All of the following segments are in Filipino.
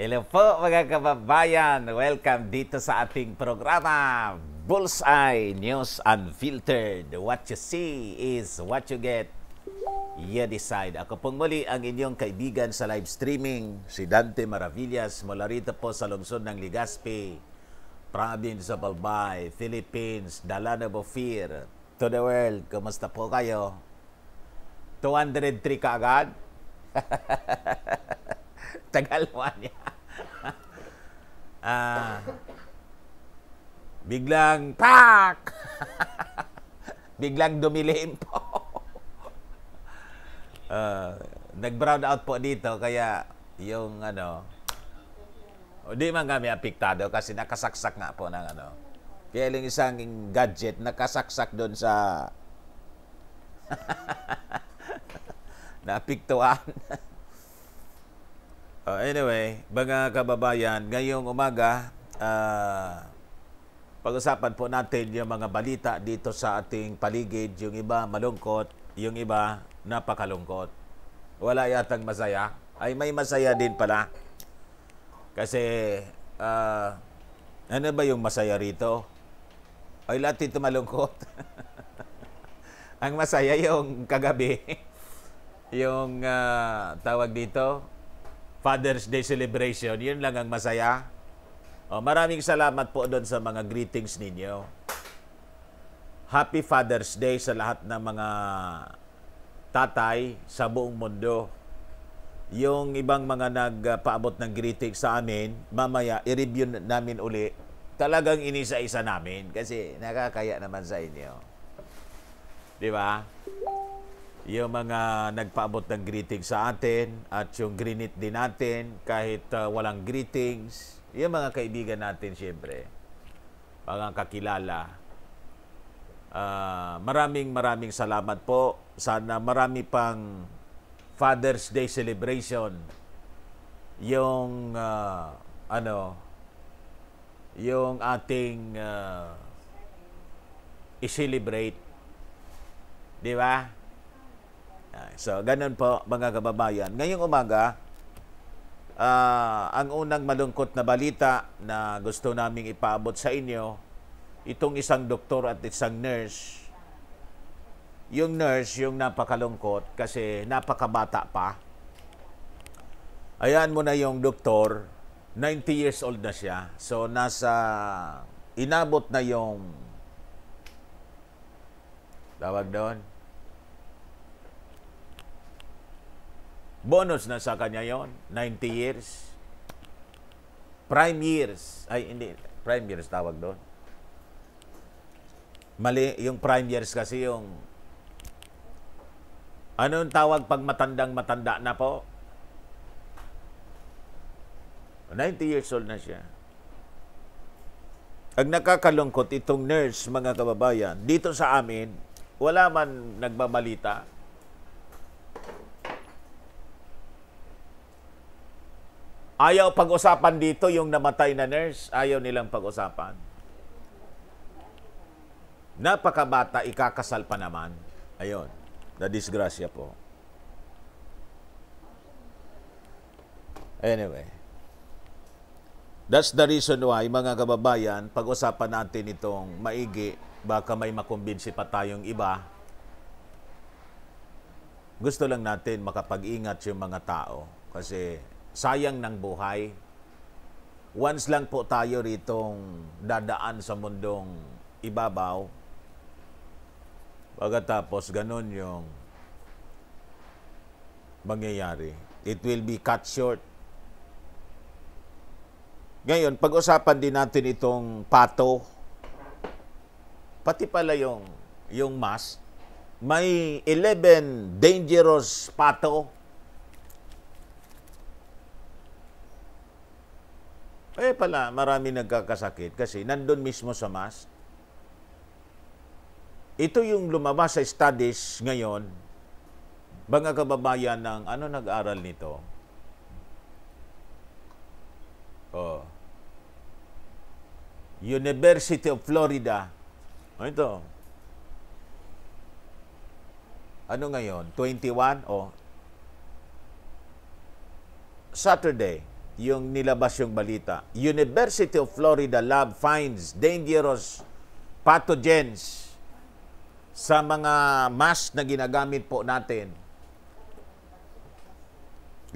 Hello po mga kababayan! Welcome dito sa ating programa Bullseye News Unfiltered. What you see is what you get. You decide. Ako pong muli ang inyong kaibigan sa live streaming, si Dante Maravillas mula rito po sa lungsod ng Ligaspi, province of Albay, Philippines, Dalana of Fear, to the world. Kumusta po kayo? 203 kaagad? Tagalawa niya. ah, biglang pak! biglang dumilim po. uh, nag-brown out po dito kaya yung ano hindi man kami apiktado kasi nakasaksak nga po ng ano. Kaya yung isang gadget nakasaksak doon sa napiktuan. Uh, anyway, mga kababayan, ngayong umaga, uh, pag-usapan po natin yung mga balita dito sa ating paligid. Yung iba malungkot, yung iba napakalungkot. Wala yatang masaya. Ay, may masaya din pala. Kasi, uh, ano ba yung masaya rito? Ay, lahat ito malungkot. Ang masaya yung kagabi. yung uh, tawag dito, Father's Day celebration, yun lang ang masaya. Oh, maraming salamat po doon sa mga greetings ninyo. Happy Father's Day sa lahat ng mga tatay sa buong mundo. Yung ibang mga nagpaabot ng greetings sa amin, mamaya i-review namin uli. Talagang inisa-isa namin kasi nakakaya naman sa inyo. Di ba? yung mga nagpaabot ng greetings sa atin at yung grinit din natin kahit uh, walang greetings. Yung mga kaibigan natin siyempre, mga kakilala. Uh, maraming maraming salamat po. Sana marami pang Father's Day celebration yung uh, ano yung ating uh, i-celebrate. Di ba? So, ganun po mga kababayan. Ngayong umaga, uh, ang unang malungkot na balita na gusto naming ipaabot sa inyo, itong isang doktor at isang nurse. Yung nurse, yung napakalungkot kasi napakabata pa. Ayan mo na yung doktor, 90 years old na siya. So, nasa, inabot na yung, tawag doon, Bonus na sa kanya yon 90 years. Prime years. Ay, hindi. Prime years tawag doon. Mali, yung prime years kasi yung... Ano yung tawag pag matandang matanda na po? 90 years old na siya. Ang nakakalungkot itong nurse, mga kababayan, dito sa amin, wala man nagbabalita Ayaw pag-usapan dito yung namatay na nurse. Ayaw nilang pag-usapan. Napakabata, ikakasal pa naman. Ayun, na disgrasya po. Anyway, that's the reason why, mga kababayan, pag-usapan natin itong maigi, baka may makumbinsi pa tayong iba. Gusto lang natin makapag-ingat yung mga tao kasi sayang ng buhay. Once lang po tayo ritong dadaan sa mundong ibabaw. Pagkatapos, ganun yung mangyayari. It will be cut short. Ngayon, pag-usapan din natin itong pato, pati pala yung, yung mask, may 11 dangerous pato Eh pala, marami nagkakasakit kasi nandun mismo sa mask. Ito yung lumabas sa studies ngayon, mga kababayan ng ano nag-aral nito? Oh. University of Florida. Ano ito? Ano ngayon? 21? Oh. Saturday yung nilabas yung balita. University of Florida lab finds dangerous pathogens sa mga mask na ginagamit po natin.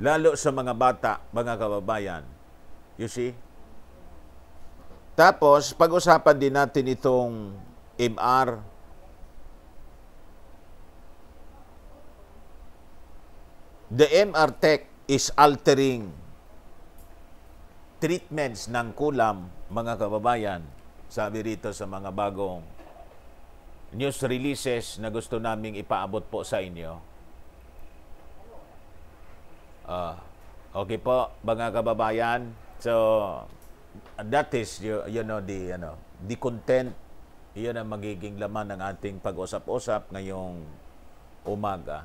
Lalo sa mga bata, mga kababayan. You see? Tapos, pag-usapan din natin itong MR. The MR tech is altering treatments ng kulam, mga kababayan, sabi rito sa mga bagong news releases na gusto naming ipaabot po sa inyo. Uh, okay po, mga kababayan. So, that is, you, you know, the, you know, the content, iyon ang magiging laman ng ating pag-usap-usap ngayong umaga.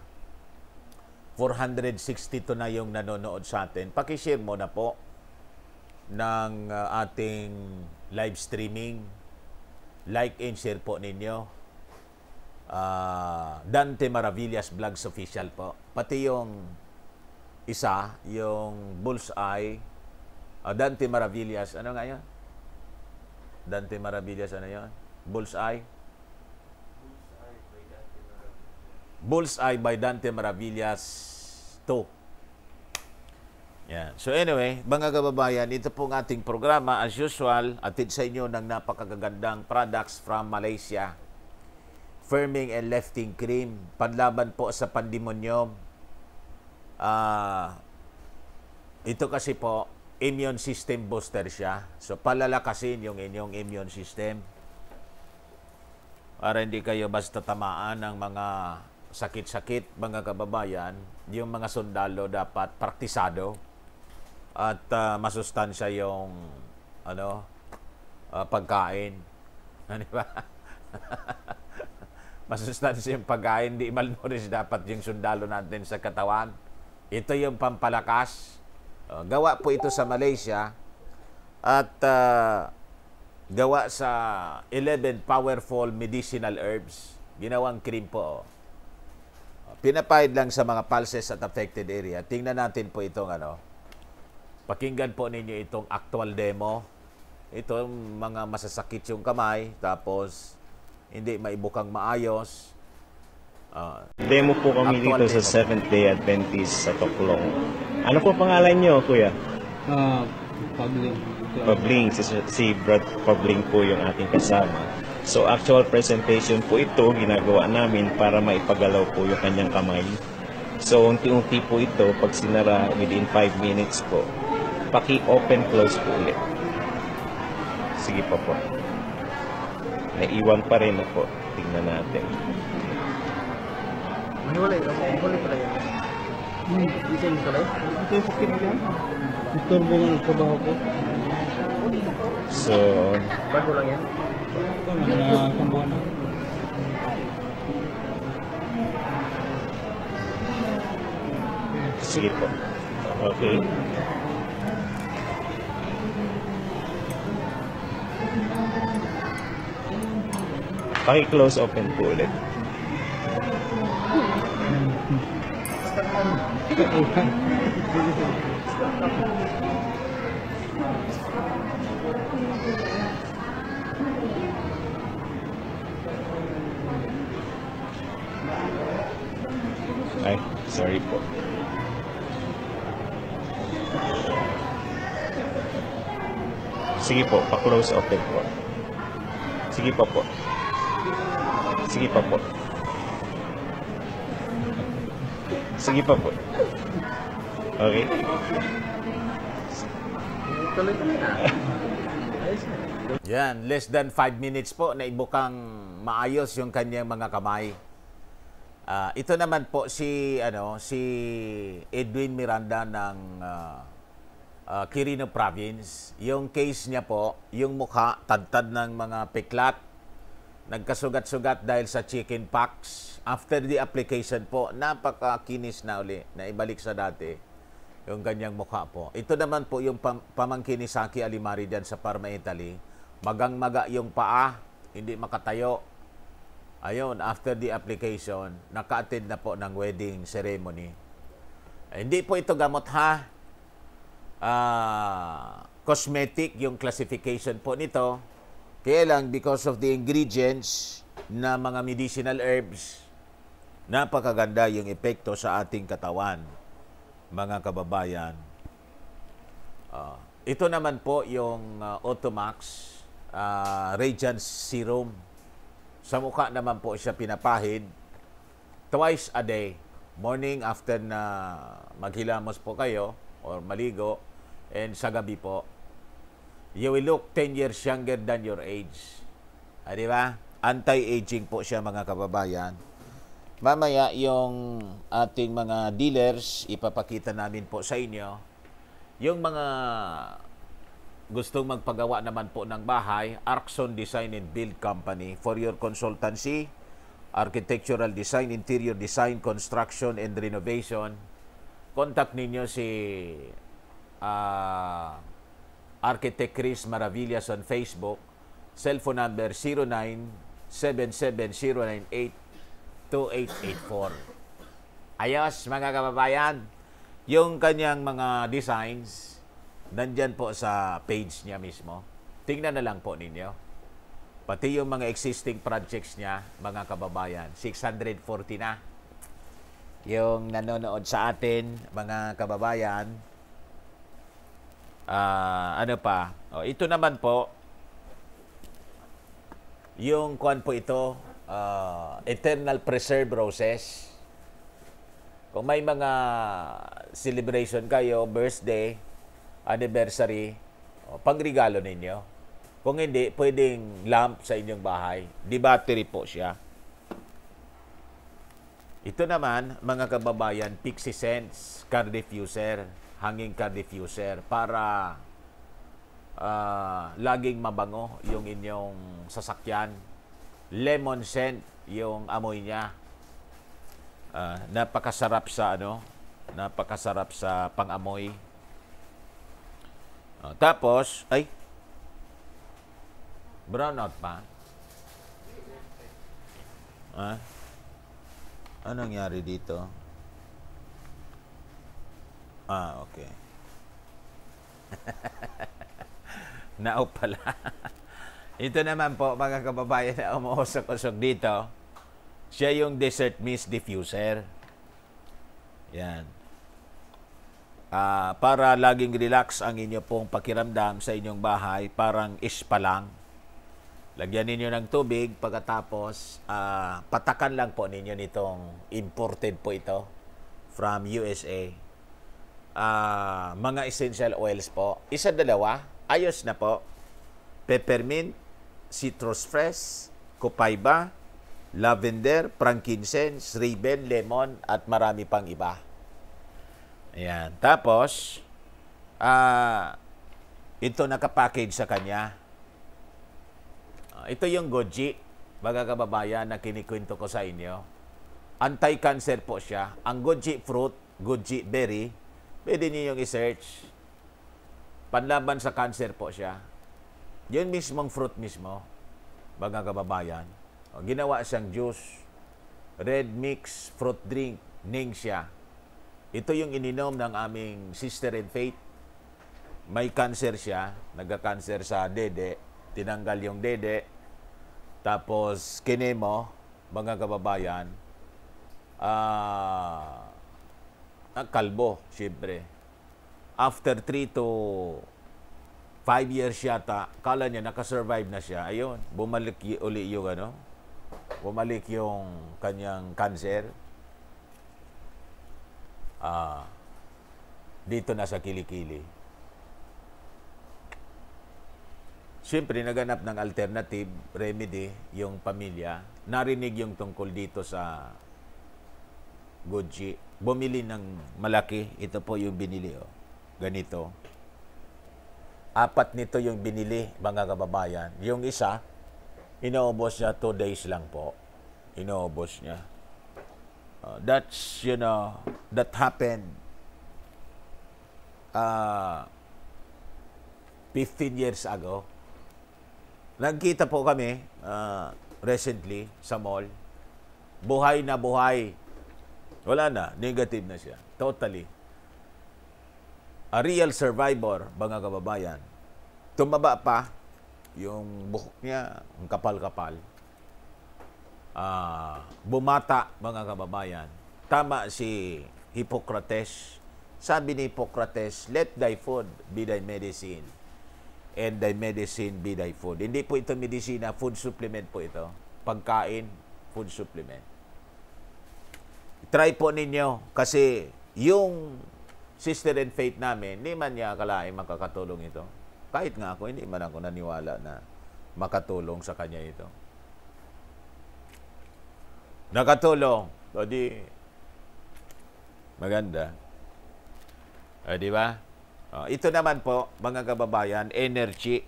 462 na yung nanonood sa atin. Pakishare mo na po ng uh, ating live streaming. Like and share po ninyo. Uh, Dante Maravillas Vlogs Official po. Pati yung isa, yung Bullseye, uh, Dante Maravillas, ano nga yun? Dante Maravillas, ano yun? Bullseye? Bullseye by Dante Maravillas 2. Yeah. So anyway, mga kababayan, ito pong ating programa. As usual, atid sa inyo ng napakagagandang products from Malaysia. Firming and lifting cream, panlaban po sa pandemonyo. Uh, ito kasi po, immune system booster siya. So palalakasin yung inyong immune system para hindi kayo basta tamaan ng mga sakit-sakit, mga kababayan, yung mga sundalo dapat praktisado at uh, masustansya yung ano uh, pagkain. Ano ba? masustansya yung pagkain, di malnourished dapat yung sundalo natin sa katawan. Ito yung pampalakas. Uh, gawa po ito sa Malaysia at uh, gawa sa 11 powerful medicinal herbs. Ginawang cream po. Oh. Pinapahid lang sa mga pulses at affected area. Tingnan natin po itong ano, Pakinggan po ninyo itong actual demo. Ito mga masasakit yung kamay tapos hindi maibukang maayos. Uh, demo po kami dito demo. sa Seventh Day Adventist sa Toklong. Ano po pangalan niyo, Kuya? Uh, Pabling. Pabling. Si, si Brad Pabling po yung ating kasama. So actual presentation po ito ginagawa namin para maipagalaw po yung kanyang kamay. So unti-unti po ito pag sinara within 5 minutes po paki-open close po ulit. Sige pa po. Naiwan pa rin ako. Tingnan natin. Mahiwalay ka. Mahiwalay pala yan. Hmm. Ito yung kalay? Ito yung pukit yan? Disturbo nga ng trabaho ko. So... Bago lang yan? Mga kumbuhan na. Sige po. Okay. Paki-close open po ulit. Ay, sorry po. Sige po, pa-close open po. Sige po po. Sige pa po. Sige pa po. Okay. Yan, less than 5 minutes po na ibukang maayos yung kanyang mga kamay. Uh, ito naman po si ano si Edwin Miranda ng uh, uh, Quirino Province, yung case niya po, yung mukha, tadtad ng mga piklat, nagkasugat-sugat dahil sa chicken pox. After the application po, napakakinis na uli, na ibalik sa dati yung ganyang mukha po. Ito naman po yung pam- pamangkin ni Saki Alimari dyan sa Parma, Italy. Magang-maga yung paa, hindi makatayo. Ayun, after the application, naka na po ng wedding ceremony. Eh, hindi po ito gamot ha uh, cosmetic yung classification po nito. Kaya lang because of the ingredients na mga medicinal herbs, napakaganda yung epekto sa ating katawan, mga kababayan. Uh, ito naman po yung uh, ah, Automax uh, Radiance Serum. Sa mukha naman po siya pinapahid twice a day, morning after na maghilamos po kayo or maligo, and sa gabi po, you will look 10 years younger than your age. Ah, di ba? Anti-aging po siya mga kababayan. Mamaya yung ating mga dealers, ipapakita namin po sa inyo yung mga gustong magpagawa naman po ng bahay, Arkson Design and Build Company for your consultancy, architectural design, interior design, construction and renovation. Contact ninyo si uh, ah, Architect Chris Maravillas on Facebook. Cellphone number 09-77098-2884. Ayos mga kababayan, yung kanyang mga designs, nandyan po sa page niya mismo. Tingnan na lang po ninyo. Pati yung mga existing projects niya, mga kababayan, 640 na. Yung nanonood sa atin, mga kababayan, uh, ano pa? Oh, ito naman po, yung kuan po ito, uh, Eternal Preserve Roses. Kung may mga celebration kayo, birthday, anniversary, oh, pangregalo ninyo. Kung hindi, pwedeng lamp sa inyong bahay. Di battery po siya. Ito naman, mga kababayan, Pixie Sense, car diffuser hanging car diffuser para uh, laging mabango yung inyong sasakyan. Lemon scent yung amoy niya. Uh, napakasarap sa ano, napakasarap sa pangamoy. Uh, tapos, ay, brownout pa. Ah? Huh? Anong nangyari dito? Ah, okay. Now pala. Ito naman po mga kababayan na umuusok-usok dito. Siya yung dessert mist diffuser. Yan. Uh, para laging relax ang inyo pong pakiramdam sa inyong bahay, parang ispa lang. Lagyan ninyo ng tubig pagkatapos uh, patakan lang po ninyo nitong imported po ito from USA uh, mga essential oils po. Isa dalawa, ayos na po. Peppermint, citrus fresh, copaiba, lavender, frankincense, raven, lemon, at marami pang iba. Ayan. Tapos, uh, ito nakapackage sa kanya. Uh, ito yung goji, mga kababayan, na kinikwento ko sa inyo. Anti-cancer po siya. Ang goji fruit, goji berry, Pwede niyo i-search. Panlaban sa cancer po siya. Yun mismong fruit mismo, mga kababayan. O, ginawa siyang juice, red mix fruit drink, ning siya. Ito yung ininom ng aming sister in faith. May cancer siya, nagka-cancer sa dede, tinanggal yung dede, tapos kinemo, mga kababayan. Ah... Uh, uh, kalbo, syempre. After 3 to 5 years yata, kala niya nakasurvive na siya. Ayun, bumalik y- uli yung ano, bumalik yung kanyang cancer. Ah, dito na sa kilikili. Siyempre, naganap ng alternative remedy yung pamilya. Narinig yung tungkol dito sa Gucci bumili ng malaki, ito po yung binili. Oh. Ganito. Apat nito yung binili, mga kababayan. Yung isa, inaubos niya 2 days lang po. Inaubos niya. Uh, that's, you know, that happened uh, ah, 15 years ago. Nagkita po kami uh, recently sa mall. Buhay na buhay wala na. Negative na siya. Totally. A real survivor, mga kababayan. Tumaba pa yung buhok niya, ang kapal-kapal. Uh, bumata, mga kababayan. Tama si Hippocrates. Sabi ni Hippocrates, let thy food be thy medicine and thy medicine be thy food. Hindi po ito medicina, food supplement po ito. Pagkain, food supplement try po ninyo kasi yung sister in faith namin, hindi man niya akalain makakatulong ito. Kahit nga ako, hindi man ako naniwala na makatulong sa kanya ito. Nakatulong. O di, maganda. O di ba? O, ito naman po, mga kababayan, energy,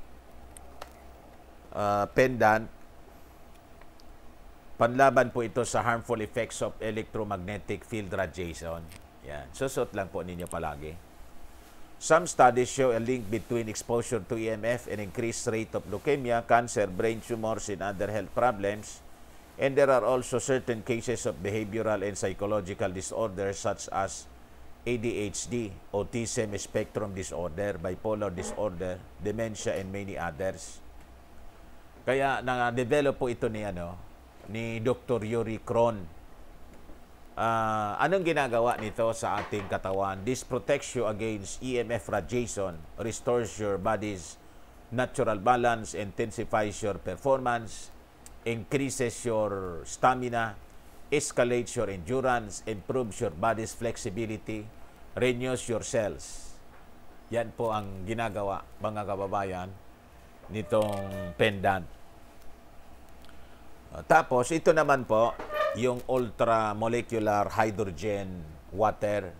uh, pendant, Panlaban po ito sa harmful effects of electromagnetic field radiation. Yan. Susot lang po ninyo palagi. Some studies show a link between exposure to EMF and increased rate of leukemia, cancer, brain tumors, and other health problems. And there are also certain cases of behavioral and psychological disorders such as ADHD, autism spectrum disorder, bipolar disorder, dementia, and many others. Kaya na-develop po ito ni ano, ni Dr. Yuri Kron. Uh, anong ginagawa nito sa ating katawan? This protects you against EMF radiation, restores your body's natural balance, intensifies your performance, increases your stamina, escalates your endurance, improves your body's flexibility, renews your cells. Yan po ang ginagawa, mga kababayan, nitong pendant. Tapos, ito naman po, yung ultramolecular hydrogen water.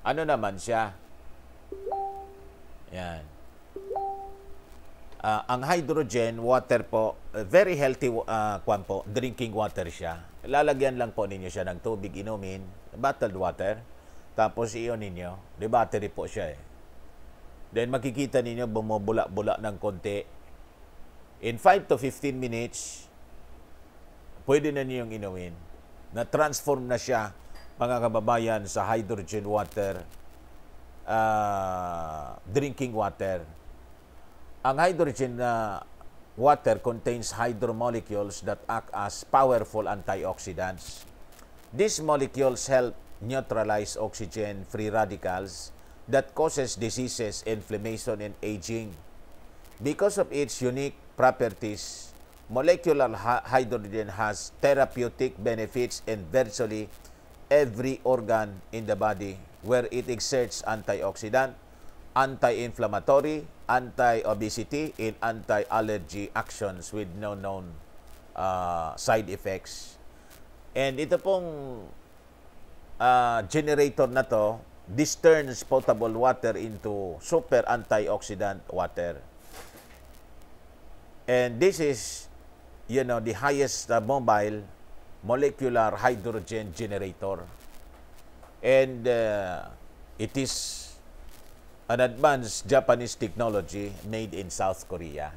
Ano naman siya? Yan. Uh, ang hydrogen water po, very healthy uh, po, drinking water siya. Lalagyan lang po ninyo siya ng tubig, inumin, bottled water. Tapos iyon ninyo, di battery po siya eh. Then makikita ninyo bumubula-bula ng konti. In 5 to 15 minutes, pwede na niyong inumin. Na-transform na siya, mga kababayan, sa hydrogen water, uh, drinking water. Ang hydrogen na uh, water contains hydromolecules that act as powerful antioxidants. These molecules help neutralize oxygen-free radicals that causes diseases, inflammation, and aging. Because of its unique properties, molecular hydrogen has therapeutic benefits in virtually every organ in the body where it exerts antioxidant, anti-inflammatory, anti-obesity, and anti-allergy actions with no known uh, side effects. And ito pong uh, generator na to, this turns potable water into super antioxidant water. And this is you know, the highest uh, mobile molecular hydrogen generator. And uh, it is an advanced Japanese technology made in South Korea.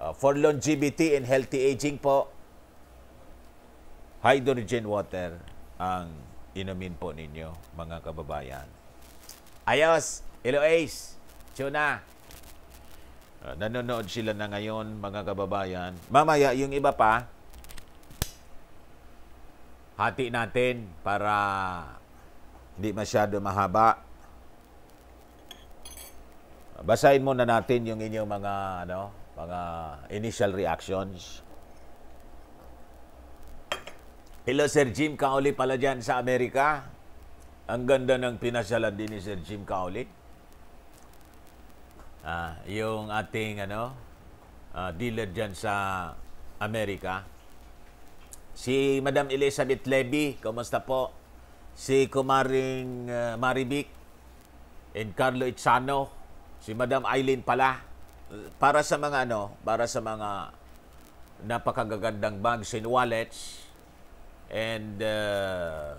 Uh, for longevity and healthy aging po, hydrogen water ang inumin po ninyo, mga kababayan. Ayos! Hello Ace! Tuna! Uh, nanonood sila na ngayon, mga kababayan. Mamaya, yung iba pa, hati natin para hindi masyado mahaba. Basahin muna natin yung inyong mga ano, mga initial reactions. Hello Sir Jim Kaoli pala dyan sa Amerika. Ang ganda ng pinasalan din ni Sir Jim Kaoli uh, yung ating ano uh, dealer diyan sa Amerika. Si Madam Elizabeth Levy, kumusta po? Si Kumaring uh, Maribik and Carlo Itzano, si Madam Eileen pala. Para sa mga ano, para sa mga napakagagandang bags and wallets and uh,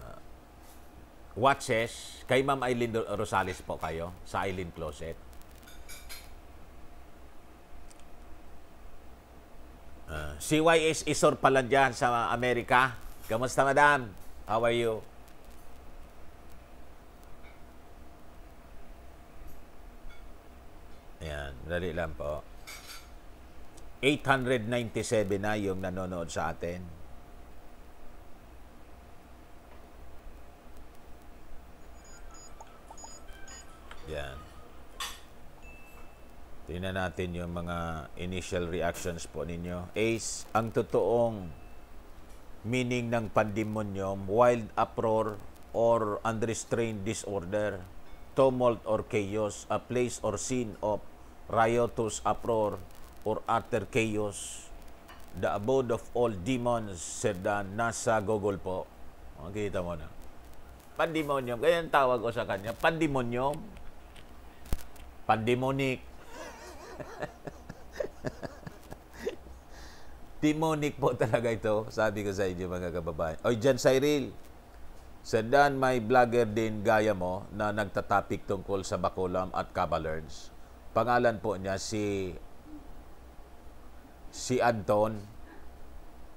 watches kay Ma'am Eileen Rosales po kayo sa Eileen Closet. Uh, ah, CYS Isor pala dyan sa Amerika. Kamusta, madam? How are you? Ayan, dali lang po. 897 na yung nanonood sa atin. Yan. Tingnan natin yung mga initial reactions po ninyo. Ace, ang totoong meaning ng pandemonium, wild uproar or unrestrained disorder, tumult or chaos, a place or scene of riotous uproar or utter chaos, the abode of all demons, Serdan, nasa Google po. Makikita oh, mo na. Pandemonium, ganyan tawag ko sa kanya, pandemonium, pandemonic, Demonic po talaga ito, sabi ko sa inyo mga kababayan. Oy, Jan Cyril, Sandan may vlogger din gaya mo na nagtatapik tungkol sa Bacolum at Cabalerns. Pangalan po niya si si Anton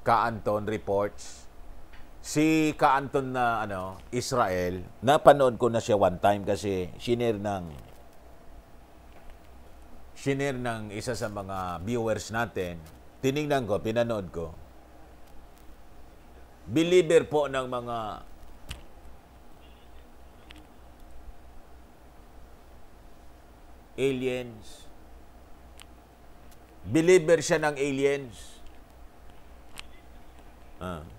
Kaanton Reports. Si Kaanton na ano, Israel, napanood ko na siya one time kasi shiner ng shinare ng isa sa mga viewers natin, tiningnan ko, pinanood ko, believer po ng mga aliens. Believer siya ng aliens. Ah.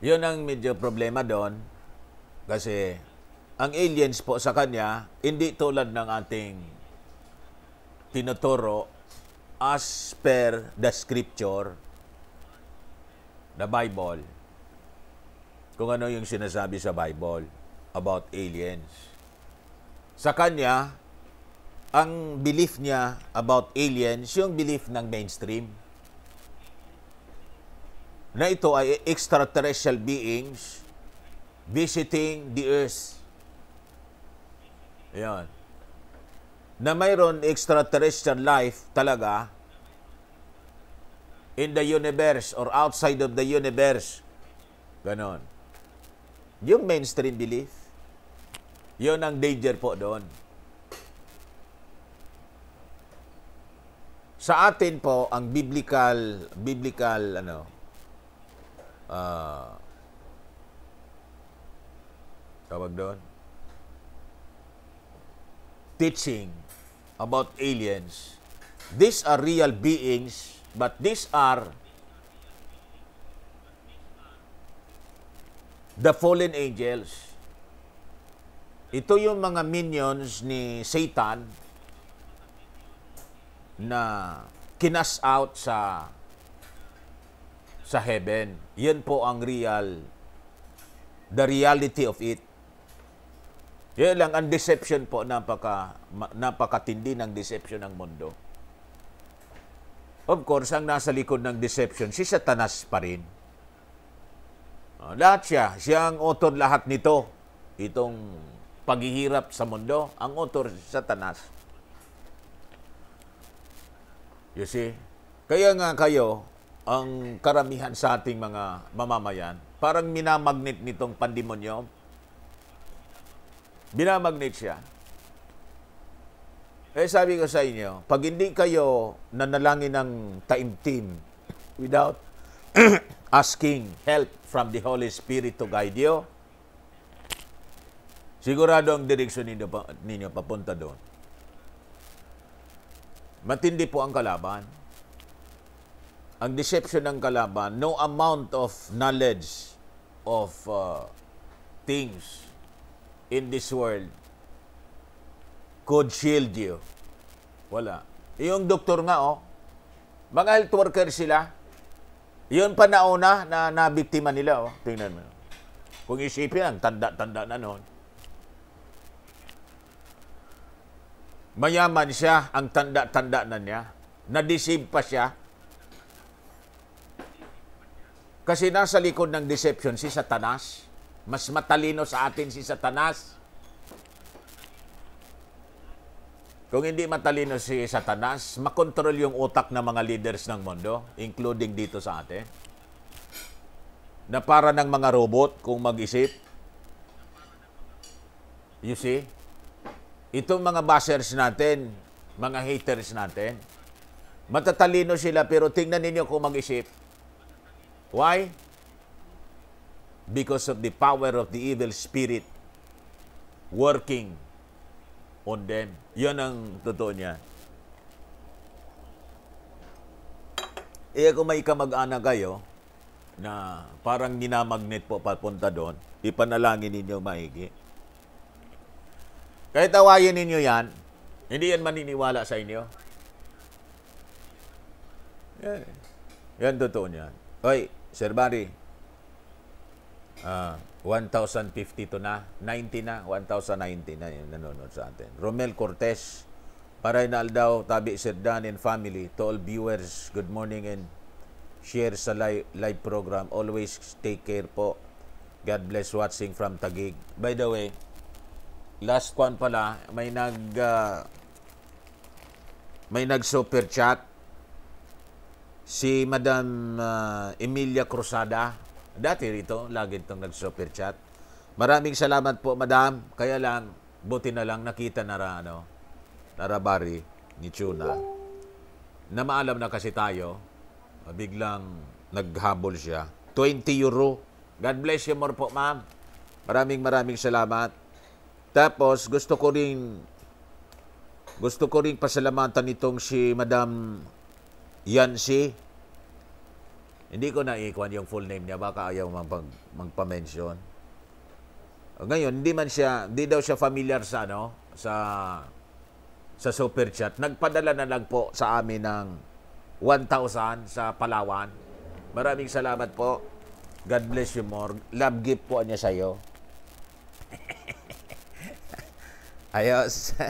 Yun ang medyo problema doon kasi ang aliens po sa kanya hindi tulad ng ating tinuturo as per the scripture, the Bible, kung ano yung sinasabi sa Bible about aliens. Sa kanya, ang belief niya about aliens, yung belief ng mainstream na ito ay extraterrestrial beings visiting the earth. Ayan. Na mayroon extraterrestrial life talaga in the universe or outside of the universe. Ganon. Yung mainstream belief, yon ang danger po doon. Sa atin po, ang biblical, biblical, ano, Ah. tawag doon, teaching about aliens. These are real beings, but these are the fallen angels. Ito yung mga minions ni Satan na kinas out sa sa heaven. Yan po ang real. The reality of it. Yan lang, ang deception po, napaka, napakatindi ng deception ng mundo. Of course, ang nasa likod ng deception, si Satanas pa rin. Uh, lahat siya, siya ang author lahat nito. Itong paghihirap sa mundo, ang author si Satanas. You see? Kaya nga kayo, ang karamihan sa ating mga mamamayan, parang minamagnet nitong pandemonyo. Binamagnet siya. Eh sabi ko sa inyo, pag hindi kayo nanalangin ng taimtim without asking help from the Holy Spirit to guide you, sigurado ang direksyon ninyo, ninyo papunta doon. Matindi po ang kalaban ang deception ng kalaban, no amount of knowledge of uh, things in this world could shield you. Wala. Yung doktor nga, oh, mga health worker sila, yun pa nauna na nabiktima nila, oh. Tingnan mo. Kung isipin, ang tanda-tanda na noon. Mayaman siya, ang tanda-tanda na niya. Nadeceive pa siya kasi nasa likod ng deception si Satanas. Mas matalino sa atin si Satanas. Kung hindi matalino si Satanas, makontrol yung utak ng mga leaders ng mundo, including dito sa atin. Na para ng mga robot kung mag-isip. You see? Itong mga bashers natin, mga haters natin, matatalino sila pero tingnan ninyo kung mag-isip Why? Because of the power of the evil spirit working on them. Yan ang totoo niya. Eh kung may kamag-anak kayo na parang ninamagnet po papunta doon, ipanalangin ninyo maigi. Kahit tawayin ninyo yan, hindi yan maniniwala sa inyo. Yan, eh, yan totoo niyan. Okay, Sir Barry, uh, ah, 1,052 na, 90 na, 1,090 na yung nanonood sa atin. Romel Cortez, Paray na aldaw, Tabi Sir Dan and family, to all viewers, good morning and share sa live, live program. Always take care po. God bless watching from Tagig. By the way, last one pala, may nag... Uh, may nag-super chat si Madam uh, Emilia Cruzada. Dati rito, lagi itong nag-super chat. Maraming salamat po, Madam. Kaya lang, buti na lang nakita na ra, ano, narabari ni Chuna. Na maalam na kasi tayo, biglang naghabol siya. 20 euro. God bless you more po, ma'am. Maraming maraming salamat. Tapos, gusto ko rin gusto ko rin pasalamatan itong si Madam yan si hindi ko na ikuan yung full name niya baka ayaw magpag, magpa-mention. Ngayon, hindi man siya, hindi daw siya familiar sa ano, sa sa super chat. Nagpadala na lang po sa amin ng 1,000 sa Palawan. Maraming salamat po. God bless you more. Love gift po niya sa iyo. Ayos.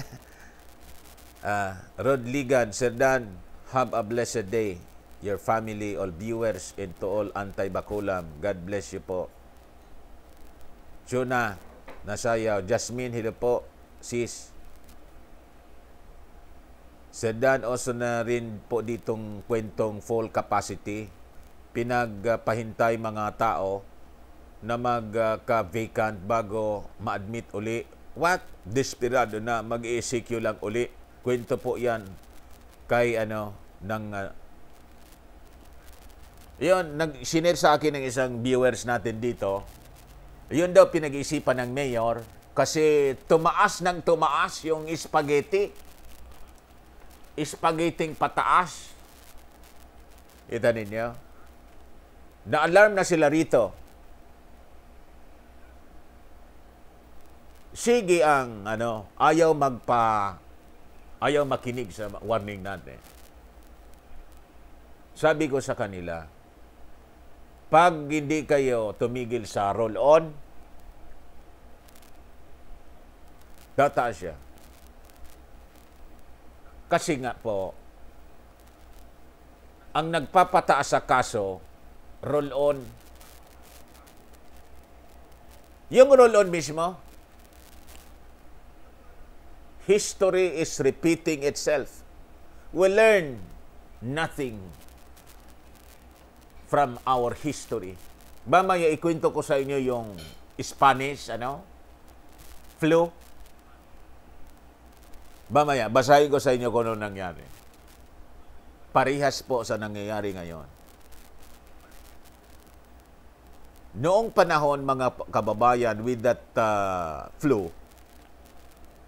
ah, uh, Rod Ligan, Sir Dan, Have a blessed day, your family, all viewers, and to all anti-bakulam. God bless you po. Jonah, nasayaw. Jasmine, hello po. Sis. Sedan, also na rin po ditong kwentong full capacity. Pinagpahintay mga tao na magka-vacant bago ma-admit uli. What? Desperado na. Mag-ECQ lang uli. Kwento po yan kay ano ng uh, yun, nag-share sa akin ng isang viewers natin dito. Yun daw pinag-isipan ng mayor kasi tumaas ng tumaas yung spaghetti. Spaghetti pataas. Ito ninyo. Na-alarm na sila rito. Sige ang ano, ayaw magpa ayaw makinig sa warning natin. Sabi ko sa kanila, pag hindi kayo tumigil sa roll-on, tataas siya. Kasi nga po, ang nagpapataas sa kaso, roll-on. Yung roll-on mismo, history is repeating itself. We learn nothing from our history. Mamaya ikwento ko sa inyo yung Spanish, ano? Flu. Mamaya, basahin ko sa inyo kung ano nangyari. Parihas po sa nangyayari ngayon. Noong panahon, mga kababayan, with that uh, flu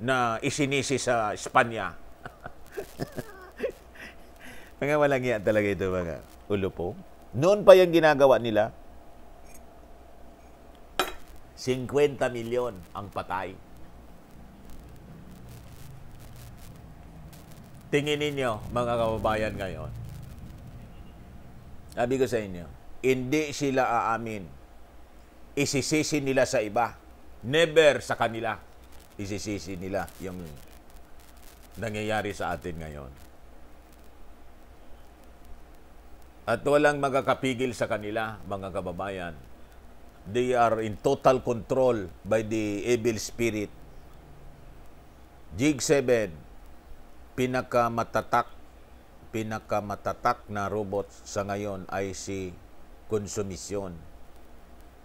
na isinisi sa Espanya. mga walang iya talaga ito, mga ulo po. Noon pa yung ginagawa nila, 50 milyon ang patay. Tingin ninyo, mga kababayan ngayon, sabi ko sa inyo, hindi sila aamin. Isisisi nila sa iba. Never sa kanila. Isisisi nila yung nangyayari sa atin ngayon. At walang magkakapigil sa kanila, mga kababayan. They are in total control by the evil spirit. Jig 7, pinakamatatak, pinakamatatak na robot sa ngayon ay si konsumisyon.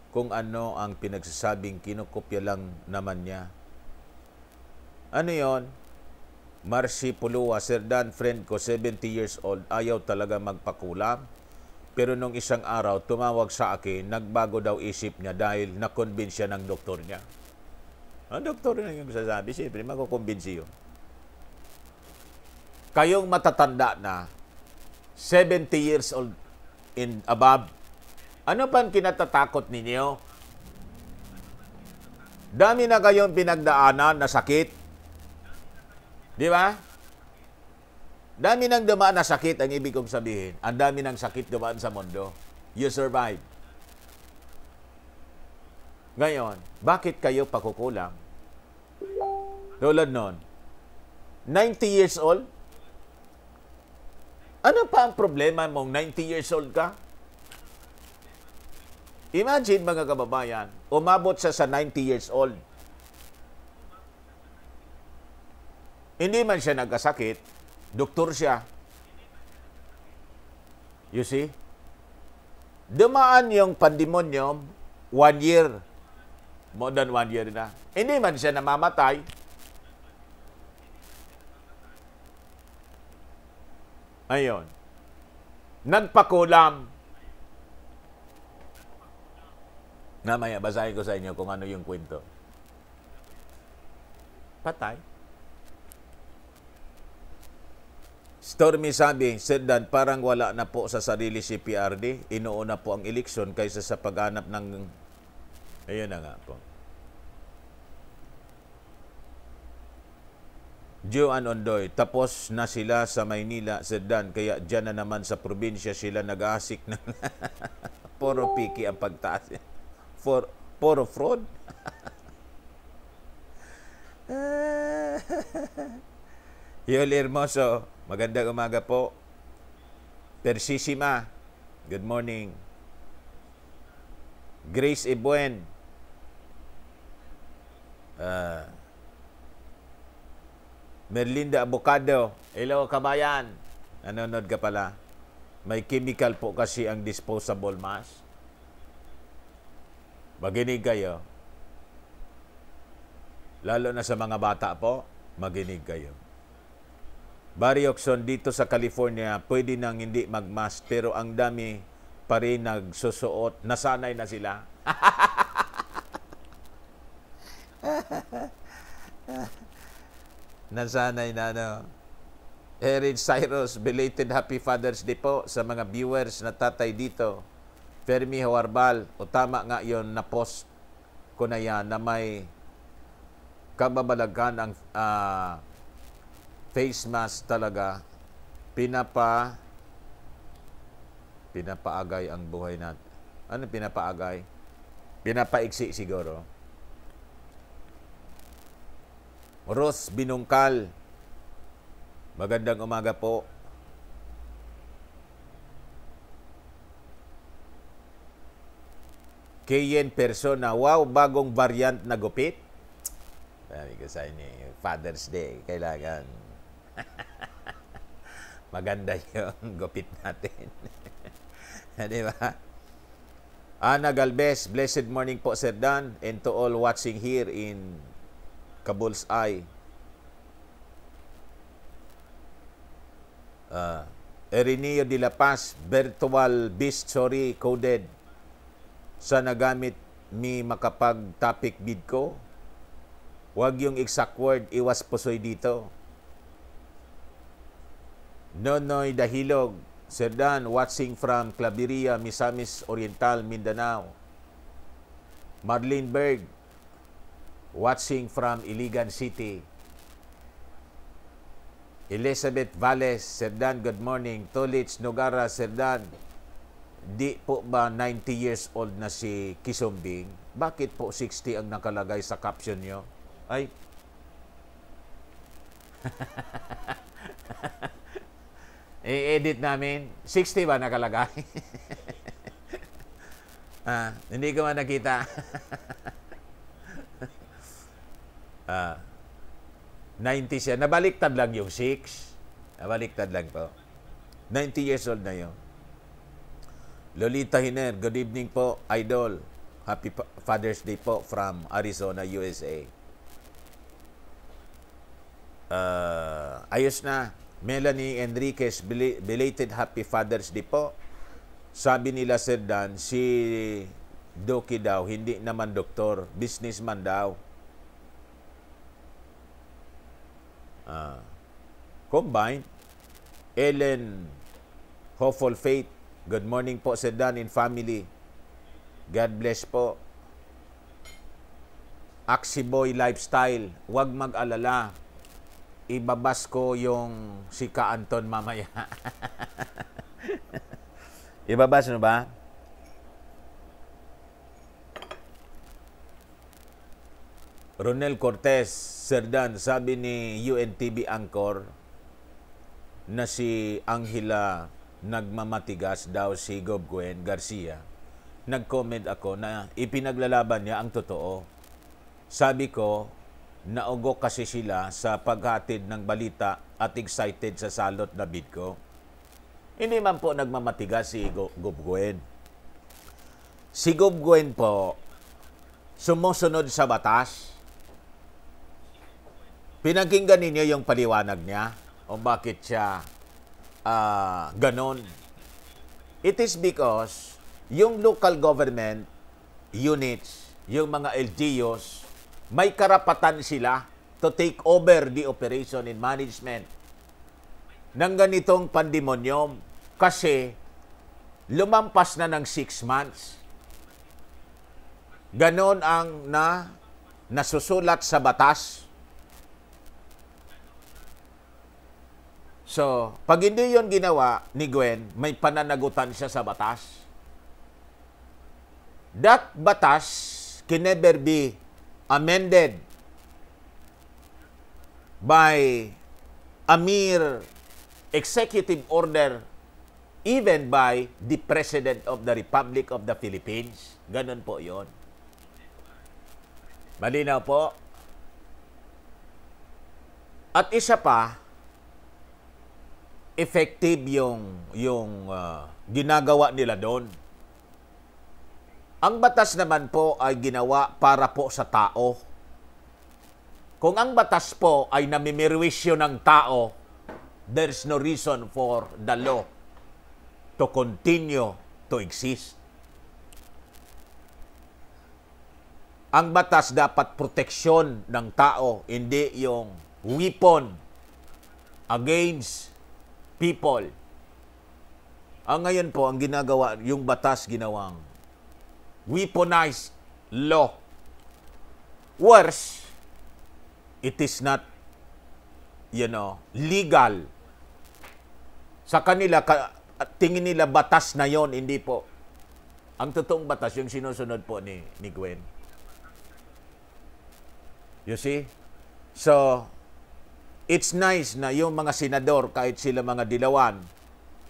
Kung ano ang pinagsasabing kinokopya lang naman niya. Ano yon? Marci Pulua, Sir Dan, friend ko, 70 years old, ayaw talaga magpakulam. Pero nung isang araw, tumawag sa akin, nagbago daw isip niya dahil nakonvince siya ng doktor niya. Ang doktor na yung sasabi, siyempre makukumbinsi yun. Kayong matatanda na, 70 years old in above, ano pa ang kinatatakot ninyo? Dami na kayong pinagdaanan na sakit, Di ba? Dami ng dumaan na sakit ang ibig kong sabihin. Ang dami ng sakit dumaan sa mundo. You survive. Ngayon, bakit kayo pakukulang? Tulad nun, 90 years old? Ano pa ang problema mong 90 years old ka? Imagine mga kababayan, umabot siya sa 90 years old Hindi man siya nagkasakit, doktor siya. You see? Dumaan yung pandemonium one year. More than one year na. Hindi man siya namamatay. Ayon. Nagpakulam. Namaya, basahin ko sa inyo kung ano yung kwento. Patay. Stormy sabi, said that parang wala na po sa sarili si PRD. Inuuna po ang eleksyon kaysa sa pag-anap ng... Ayun na nga po. Joan Ondoy, tapos na sila sa Maynila, Sedan, kaya dyan na naman sa probinsya sila nag-aasik ng puro piki ang pagtaas. For, puro fraud? Yul Hermoso, Magandang umaga po. Persisima, good morning. Grace Ibuen, uh, Merlinda Abocado, hello kabayan. Nanonood ka pala. May chemical po kasi ang disposable mask. Maginig kayo. Lalo na sa mga bata po, maginig kayo. Barrioxon dito sa California, pwede nang hindi magmask pero ang dami pa rin nagsusuot. Nasanay na sila. Nasanay na ano. Eric Cyrus, belated Happy Father's Day po sa mga viewers na tatay dito. Fermi Hawarbal, o tama nga yon na post ko na yan na may kababalaghan ang uh, face mask talaga pinapa pinapaagay ang buhay natin. Ano pinapaagay? Pinapaiksi siguro. Ros Binungkal. Magandang umaga po. Kayen Persona. Wow, bagong variant na gupit. Sabi ko sa inyo, Father's Day, kailangan Maganda yung gupit natin. Di ba? Ana Galvez, blessed morning po Sir Dan and to all watching here in Kabul's Eye. Uh, ah, Erineo de la Paz, virtual bisturi coded sa nagamit mi makapag topic bid ko. Huwag yung exact word, iwas pusoy dito. Nonoy Dahilog, Sir Dan, watching from Claveria, Misamis Oriental, Mindanao. Marlene Berg, watching from Iligan City. Elizabeth Valles, Sir Dan, good morning. Tolich Nogara, Sir Dan, di po ba 90 years old na si Kisumbing? Bakit po 60 ang nakalagay sa caption nyo? Ay. i-edit namin, 60 ba nakalagay? ah, hindi ko man nakita. ah, 90 siya. Nabaliktad lang yung 6. Nabaliktad lang po. 90 years old na yun. Lolita Hiner, good evening po, idol. Happy Father's Day po from Arizona, USA. Uh, ah, ayos na. Melanie Enriquez, belated Happy Father's Day po. Sabi nila Sir Dan, si Doki daw, hindi naman doktor, businessman daw. Uh, combined, Ellen Hopeful Faith, good morning po Sir Dan and family. God bless po. Boy Lifestyle, huwag mag-alala ibabas ko yung si Ka Anton mamaya. ibabas no ba? Ronel Cortez Serdan, sabi ni UNTV Angkor na si Angela nagmamatigas daw si Gob Gwen Garcia. Nag-comment ako na ipinaglalaban niya ang totoo. Sabi ko, Naugo kasi sila sa paghatid ng balita at excited sa salot na bidko. Hindi man po nagmamatiga si Gubgwen. Si Gubgwen po, sumusunod sa batas. Pinakinggan ninyo yung paliwanag niya o bakit siya uh, ganon. It is because yung local government units, yung mga LGUs, may karapatan sila to take over the operation and management ng ganitong pandemonium kasi lumampas na ng 6 months. Ganon ang na nasusulat sa batas. So, pag hindi yon ginawa ni Gwen, may pananagutan siya sa batas. That batas can never be amended by a mere executive order even by the President of the Republic of the Philippines. Ganon po yon. Malinaw po. At isa pa, effective yung, yung uh, ginagawa nila doon. Ang batas naman po ay ginawa para po sa tao. Kung ang batas po ay namimirwisyo ng tao, there's no reason for the law to continue to exist. Ang batas dapat proteksyon ng tao, hindi yung weapon against people. Ang ah, ngayon po, ang ginagawa, yung batas ginawang weaponized law. Worse, it is not, you know, legal. Sa kanila, tingin nila batas na yon hindi po. Ang totoong batas, yung sinusunod po ni, ni Gwen. You see? So, it's nice na yung mga senador, kahit sila mga dilawan,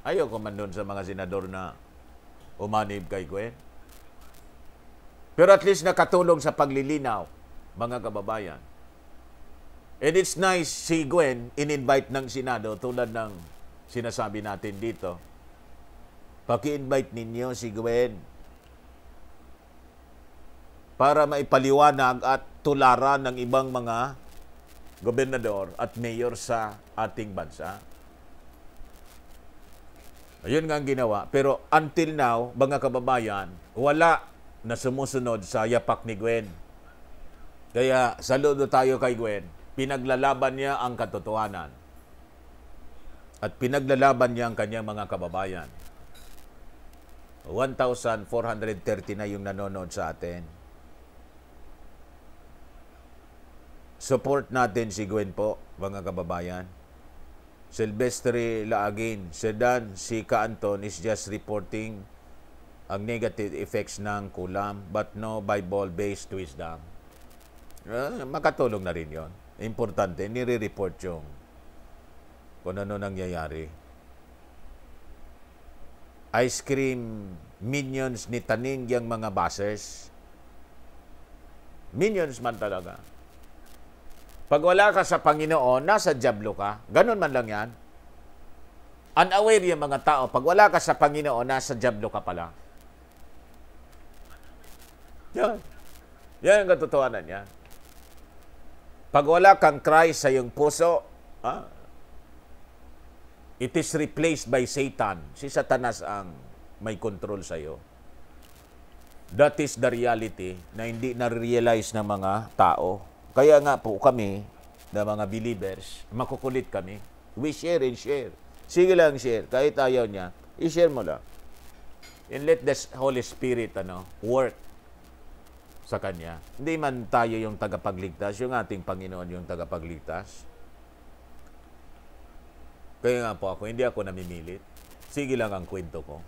ayoko man doon sa mga senador na umanib kay Gwen. Pero at least nakatulong sa paglilinaw, mga kababayan. And it's nice si Gwen in-invite ng Senado tulad ng sinasabi natin dito. Paki-invite ninyo si Gwen para maipaliwanag at tularan ng ibang mga gobernador at mayor sa ating bansa. Ayun nga ang ginawa. Pero until now, mga kababayan, wala na sumusunod sa yapak ni Gwen. Kaya saludo tayo kay Gwen. Pinaglalaban niya ang katotohanan. At pinaglalaban niya ang kanyang mga kababayan. 1,430 na yung nanonood sa atin. Support natin si Gwen po, mga kababayan. Silvestre Laagin, Sedan, Sika Anton is just reporting ang negative effects ng kulam but no Bible-based wisdom. Uh, ah, makatulong na rin yon. Importante, nire-report yung kung ano nangyayari. Ice cream minions ni Taning yung mga bosses. Minions man talaga. Pag wala ka sa Panginoon, nasa jablo ka. Ganun man lang yan. Unaware yung mga tao. Pag wala ka sa Panginoon, nasa jablo ka pala. Yan. Yan ang katotohanan niya. Pag wala kang Christ sa iyong puso, ah, it is replaced by Satan. Si Satanas ang may control sa iyo. That is the reality na hindi na-realize ng mga tao. Kaya nga po kami, na mga believers, makukulit kami. We share and share. Sige lang share. Kahit ayaw niya, i-share mo lang. And let the Holy Spirit ano, work sa Kanya. Hindi man tayo yung tagapagligtas, yung ating Panginoon yung tagapagligtas. Kaya nga po ako, hindi ako namimilit. Sige lang ang kwento ko.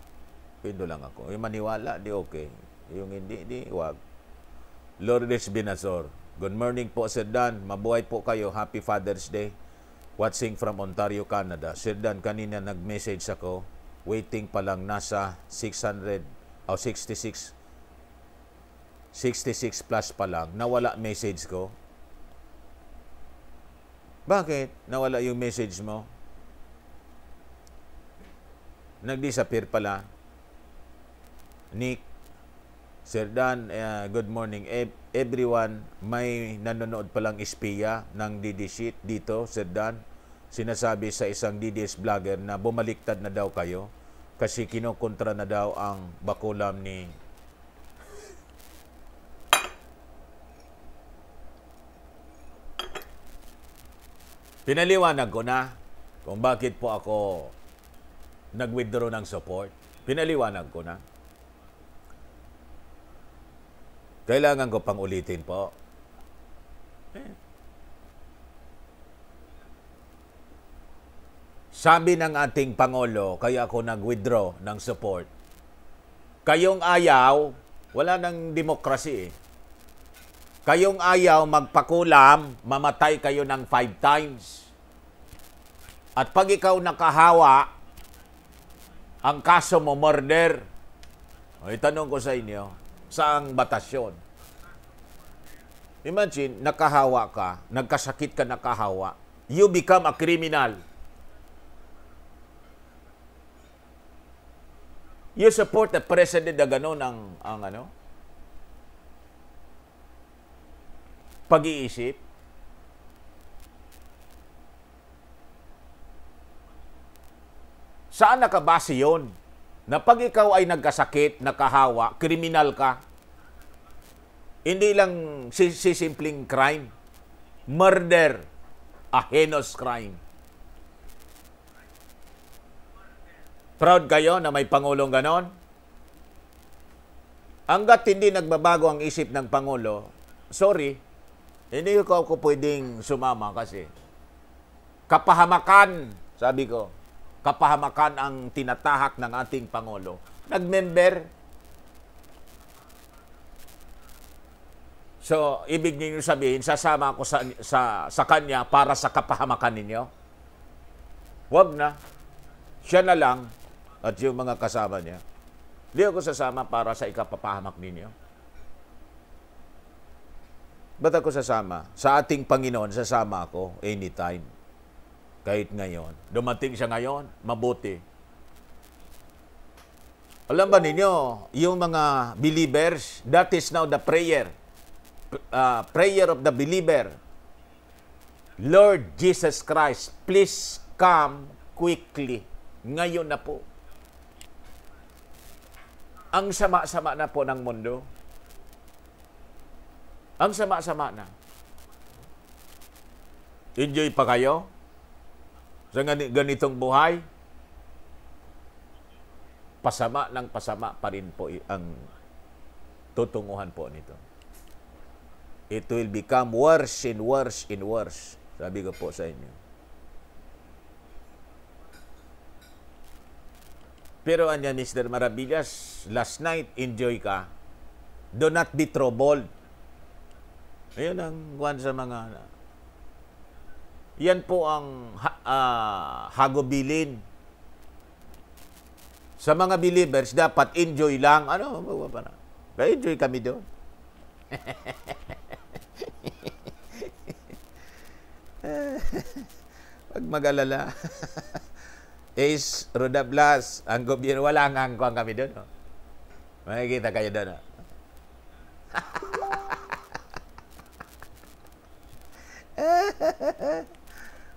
Kwento lang ako. Yung maniwala, di okay. Yung hindi, di wag. Lourdes Binazor, Good morning po, Sir Dan. Mabuhay po kayo. Happy Father's Day. Watching from Ontario, Canada. Sir Dan, kanina nag-message ako. Waiting pa lang nasa 600 o oh, 66 66 plus pa lang, nawala message ko? Bakit nawala yung message mo? Nag-disappear pala. Nick, Sir Dan, uh, good morning. E- everyone, may nanonood palang espiya ng DD Sheet dito, Sir Dan. Sinasabi sa isang DDS vlogger na bumaliktad na daw kayo kasi kinokontra na daw ang bakulam ni Pinaliwanag ko na kung bakit po ako nag-withdraw ng support. Pinaliwanag ko na. Kailangan ko pang ulitin po. Sabi ng ating Pangulo, kaya ako nag-withdraw ng support. Kayong ayaw, wala ng demokrasi eh kayong ayaw magpakulam, mamatay kayo ng five times. At pag ikaw nakahawa, ang kaso mo, murder, ay tanong ko sa inyo, saang batasyon? Imagine, nakahawa ka, nagkasakit ka nakahawa, you become a criminal. You support the president na gano'n ang, ang ano, pag-iisip? Saan nakabase yon? Na pag ikaw ay nagkasakit, nakahawa, kriminal ka, hindi lang sisimpleng crime, murder, a heinous crime. Proud kayo na may Pangulong ganon? Hanggat hindi nagbabago ang isip ng Pangulo, sorry, hindi ko ako pwedeng sumama kasi kapahamakan, sabi ko, kapahamakan ang tinatahak ng ating Pangulo. Nag-member, So, ibig niyo sabihin, sasama ako sa, sa, sa kanya para sa kapahamakan ninyo? Huwag na. Siya na lang at yung mga kasama niya. Hindi ako sasama para sa ikapapahamak ninyo. Ba't ako sasama? Sa ating Panginoon, sasama ako anytime. Kahit ngayon. Dumating siya ngayon, mabuti. Alam ba ninyo, yung mga believers, that is now the prayer. Uh, prayer of the believer. Lord Jesus Christ, please come quickly. Ngayon na po. Ang sama-sama na po ng mundo ang sama-sama na. Enjoy pa kayo sa ganitong buhay? Pasama ng pasama pa rin po ang tutunguhan po nito. It will become worse and worse and worse. Sabi ko po sa inyo. Pero anya, Mr. Maravillas, last night, enjoy ka. Do not be troubled. Ayan ang one sa mga... Ano. Yan po ang uh, ah, hagobilin. Sa mga believers, dapat enjoy lang. Ano? Pa na. Enjoy kami doon. Pag magalala. alala Ace Rodablas, ang gobyerno, wala nga ang kami doon. No? Makikita kayo doon. No?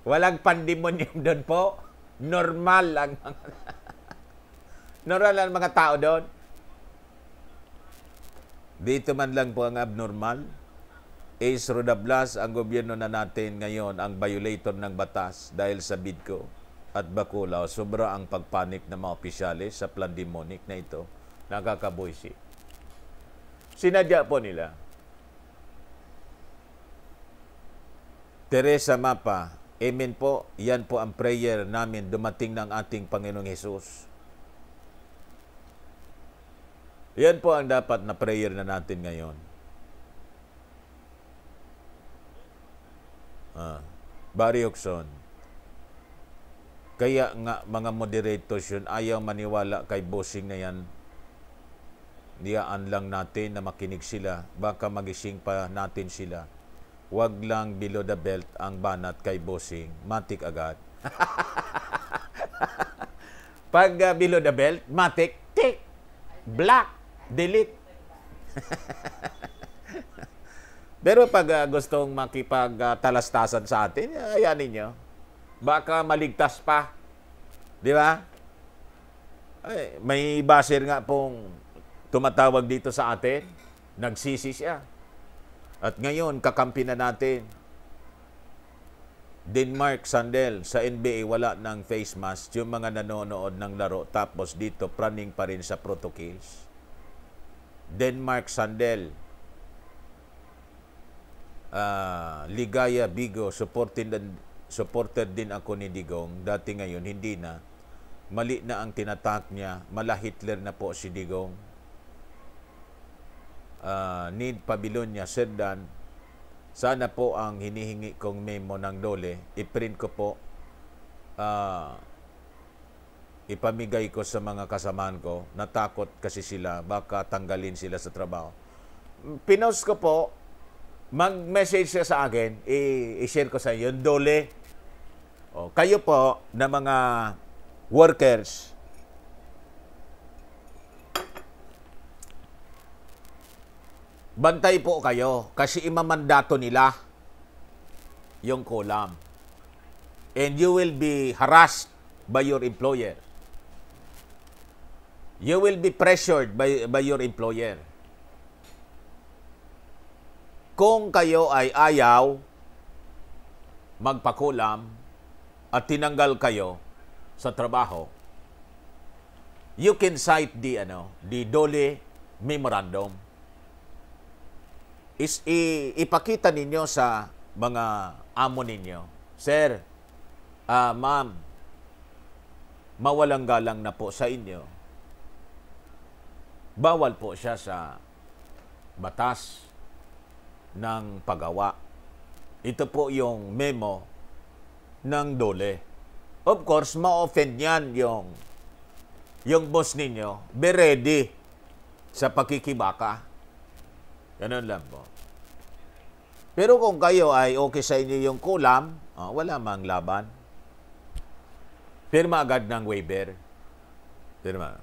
Walang pandemonium doon po. Normal lang normal lang mga tao doon. Dito man lang po ang abnormal. Ace Rodablas, ang gobyerno na natin ngayon ang violator ng batas dahil sa BIDCO at Bakulao. Sobra ang pagpanik ng mga opisyalis sa pandemonic na ito. Nakakaboysi. Sinadya po nila Teresa Mapa, Amen po, yan po ang prayer namin dumating ng ating Panginoong Hesus. Yan po ang dapat na prayer na natin ngayon. Ah, Barry Oxon. Kaya nga mga moderators yun, ayaw maniwala kay bossing na yan. Niyaan lang natin na makinig sila. Baka magising pa natin sila wag lang below the belt ang banat kay bossing. Matik agad. Pag uh, below the belt, matik, tick, black, delete. Pero pag uh, gustong makipagtalastasan uh, sa atin, ayan nyo. Baka maligtas pa. Di ba? Ay, may basher nga pong tumatawag dito sa atin. Nagsisi siya. At ngayon, kakampi na natin. Denmark Sandel sa NBA wala ng face mask yung mga nanonood ng laro tapos dito praning pa rin sa protocols. Denmark Sandel uh, Ligaya Bigo supported din, supported din ako ni Digong dati ngayon hindi na mali na ang tinatak niya mala Hitler na po si Digong uh, Need Pabilonia said that sana po ang hinihingi kong memo ng dole, iprint ko po, uh, ipamigay ko sa mga kasamaan ko, natakot kasi sila, baka tanggalin sila sa trabaho. Pinost ko po, mag-message siya sa akin, i-share ko sa iyo, yung dole. O, oh, kayo po na mga workers, Bantay po kayo kasi imamandato nila yung kolam. And you will be harassed by your employer. You will be pressured by, by your employer. Kung kayo ay ayaw magpakulam at tinanggal kayo sa trabaho, you can cite the, ano, the Dole Memorandum is i- ipakita ninyo sa mga amo ninyo. Sir, uh, ma'am, mawalang galang na po sa inyo. Bawal po siya sa batas ng pagawa. Ito po yung memo ng dole. Of course, ma-offend yan yung yung boss ninyo. Be ready sa pakikibaka Ganun lang po. Pero kung kayo ay okay sa inyo yung kulam, oh, wala mang laban. Pirma agad ng waiver. Pirma.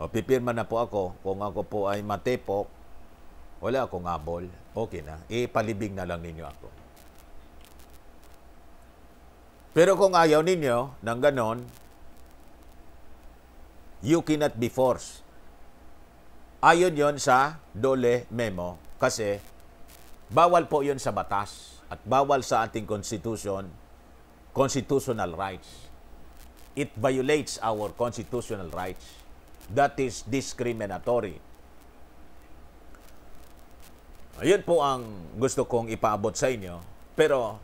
O, pipirma na po ako. Kung ako po ay matipok. wala akong abol. Okay na. Ipalibig na lang ninyo ako. Pero kung ayaw ninyo ng ganon, you cannot be forced Ayon yon sa Dole Memo kasi bawal po yon sa batas at bawal sa ating constitution, constitutional rights. It violates our constitutional rights. That is discriminatory. Ayun po ang gusto kong ipaabot sa inyo. Pero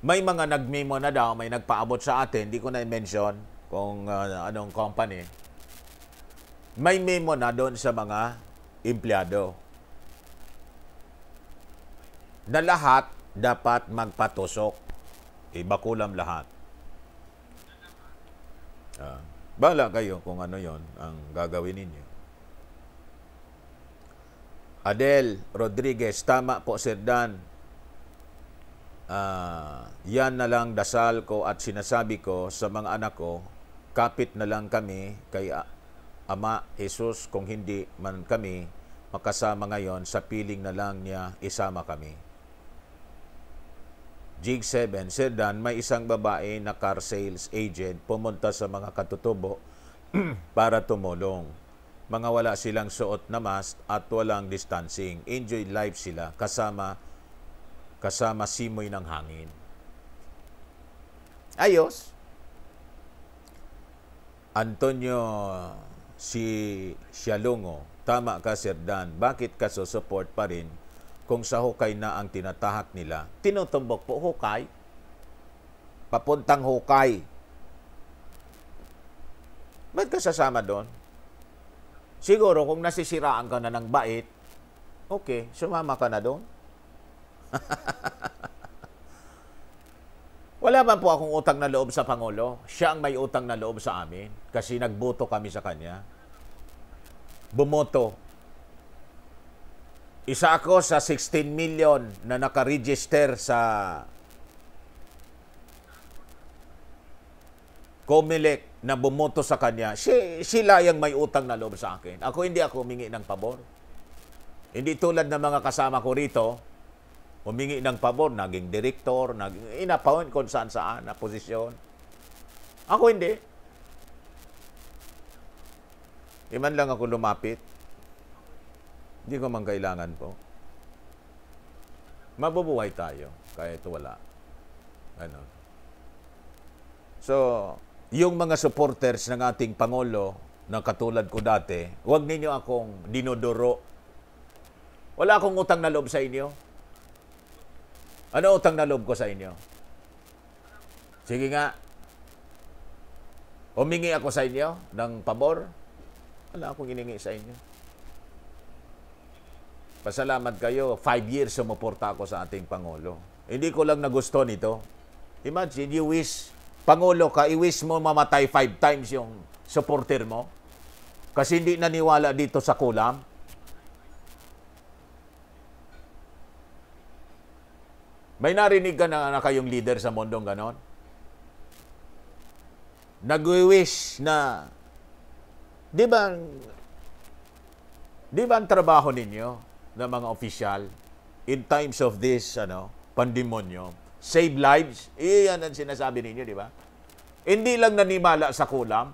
may mga nagmemo na daw, may nagpaabot sa atin, hindi ko na i-mention kung uh, anong company may memo na doon sa mga empleyado na lahat dapat magpatusok. Iba kulam lahat. Ah, bala kayo kung ano yon ang gagawin ninyo. Adel Rodriguez, tama po Sir Dan. Ah, yan na lang dasal ko at sinasabi ko sa mga anak ko, kapit na lang kami kay Ama Jesus, kung hindi man kami makasama ngayon, sa piling na lang niya isama kami. Jig 7, Sir Dan, may isang babae na car sales agent pumunta sa mga katutubo para tumulong. Mga wala silang suot na mask at walang distancing. Enjoy life sila kasama kasama simoy ng hangin. Ayos. Antonio si Sialungo. Tama ka, Sir Dan. Bakit ka susupport pa rin kung sa hukay na ang tinatahak nila? Tinutumbok po hukay. Papuntang hukay. Ba't ka sasama doon? Siguro kung nasisiraan ka na ng bait, okay, sumama ka na doon. Wala man po akong utang na loob sa Pangulo. Siya ang may utang na loob sa amin kasi nagboto kami sa kanya bumoto. Isa ako sa 16 million na nakaregister sa Comelec na bumoto sa kanya. Si, sila yung may utang na loob sa akin. Ako hindi ako humingi ng pabor. Hindi tulad ng mga kasama ko rito, humingi ng pabor, naging direktor, naging, inapawin kung saan saan na posisyon. Ako hindi. Iman eh, lang ako lumapit. Hindi ko man kailangan po. Mabubuhay tayo kahit wala. Ano? So, yung mga supporters ng ating Pangulo, na katulad ko dati, huwag ninyo akong dinodoro. Wala akong utang na loob sa inyo. Ano utang na loob ko sa inyo? Sige nga. Humingi ako sa inyo ng pabor. Wala akong iningi sa inyo. Pasalamat kayo. Five years sumuporta ako sa ating Pangulo. Hindi ko lang nagusto nito. Imagine, you wish, Pangulo ka, i-wish mo mamatay five times yung supporter mo. Kasi hindi naniwala dito sa kulam. May narinig ka na, na kayong leader sa mundong ganon? Nag-wish na Di ba, di ba ang trabaho ninyo ng mga official in times of this ano, pandemonyo, save lives, iyan eh, ang sinasabi ninyo, di ba? Hindi lang nanimala sa kulam.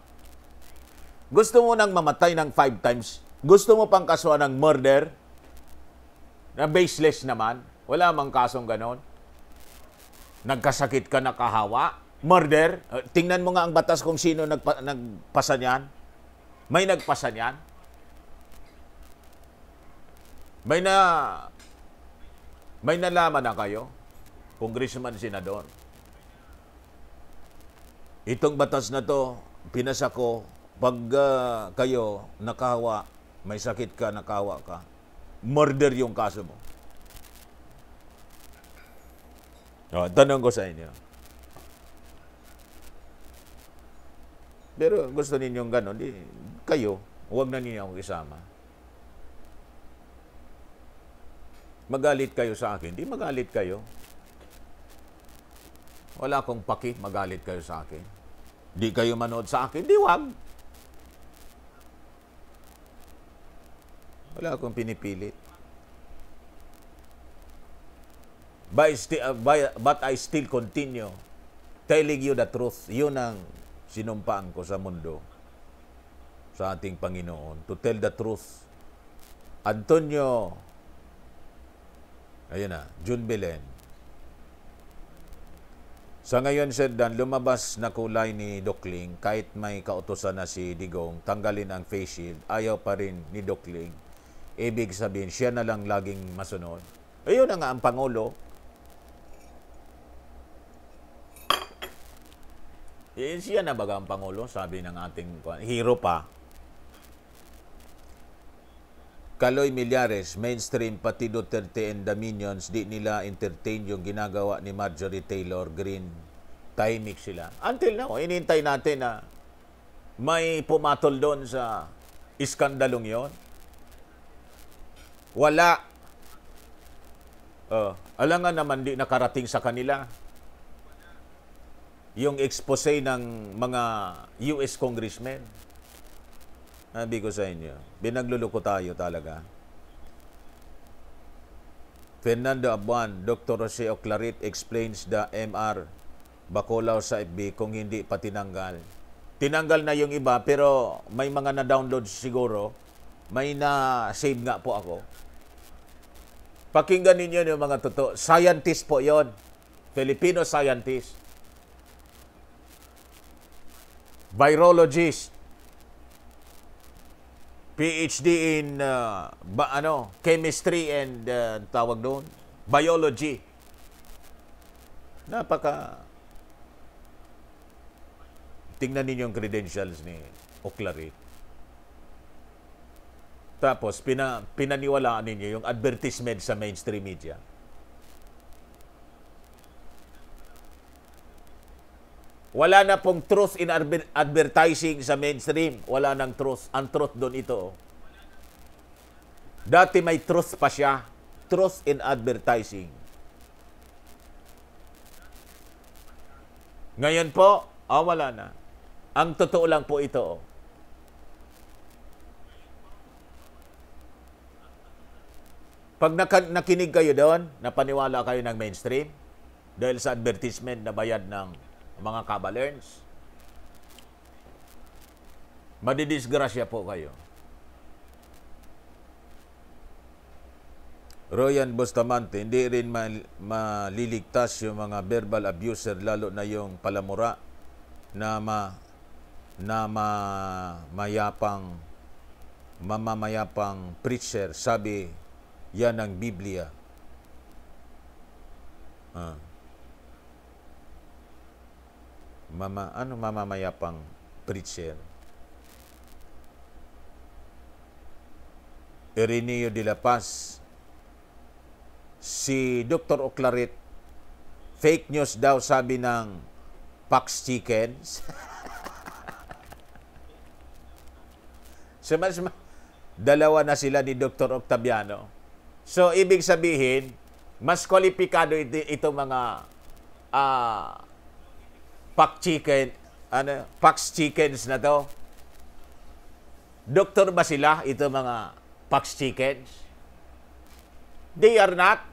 Gusto mo nang mamatay ng five times, gusto mo pang kaso ng murder, na baseless naman, wala mang kasong ganon. Nagkasakit ka, nakahawa, murder, eh, tingnan mo nga ang batas kung sino nagpa- nagpasa niyan may nagpasa niyan? May na may nalaman na kayo, Congressman Senador. Itong batas na to, pinasa ko, pag uh, kayo nakawa, may sakit ka, nakawa ka, murder yung kaso mo. Oh, tanong ko sa inyo. Pero gusto ninyong ganun, di, kayo, huwag na ninyo akong isama. Magalit kayo sa akin, di magalit kayo. Wala akong paki, magalit kayo sa akin. Di kayo manood sa akin, di wag. Wala akong pinipilit. But I still continue telling you the truth. Yun ang sinumpaan ko sa mundo sa ating Panginoon to tell the truth. Antonio, ayun na, June Belen. Sa ngayon, Sir Dan, lumabas na kulay ni Dokling kahit may kautosan na si Digong tanggalin ang face shield, ayaw pa rin ni Dokling. Ibig sabihin, siya na lang laging masunod. Ayun na nga ang Pangulo. Yan eh, siya na baga ang Pangulo, sabi ng ating hero pa. Kaloy Milyares, mainstream pati Duterte and the Minions, di nila entertain yung ginagawa ni Marjorie Taylor Green. Tahimik sila. Until now, inintay natin na may pumatol doon sa iskandalong yon. Wala. Uh, alangan naman di nakarating sa kanila yung expose ng mga US congressmen. Sabi ko sa inyo, binagluluko tayo talaga. Fernando Abuan, Dr. Jose Oclarit explains the MR Bacolao sa FB kung hindi pa tinanggal. Tinanggal na yung iba pero may mga na-download siguro. May na-save nga po ako. Pakinggan ninyo yung mga totoo. Scientist po yon Filipino scientist. virologist, PhD in uh, ba, ano, chemistry and uh, tawag doon, biology. Napaka Tingnan ninyo yung credentials ni Oclarit. Tapos pina, pinaniwalaan ninyo yung advertisement sa mainstream media. Wala na pong truth in advertising sa mainstream. Wala nang truth. Ang truth doon ito. Oh. Dati may truth pa siya. Truth in advertising. Ngayon po, ah, wala na. Ang totoo lang po ito. Oh. Pag nakinig kayo doon, napaniwala kayo ng mainstream dahil sa advertisement na bayad ng mga Kabalerns. Madidisgrasya po kayo. Royan Bustamante, hindi rin maliligtas yung mga verbal abuser lalo na yung palamura na ma na ma, mayapang mamamayapang preacher sabi yan ang Biblia. Ah mama, ano mamamaya pang preacher. Irineo de la Paz, si Dr. Oclarit, fake news daw sabi ng Pax Chickens. so, mas, dalawa na sila ni Dr. Octaviano. So, ibig sabihin, mas kwalipikado ito, ito mga uh, pack chicken, ano, pax chickens na to. Doktor ba sila ito mga pax chickens? They are not.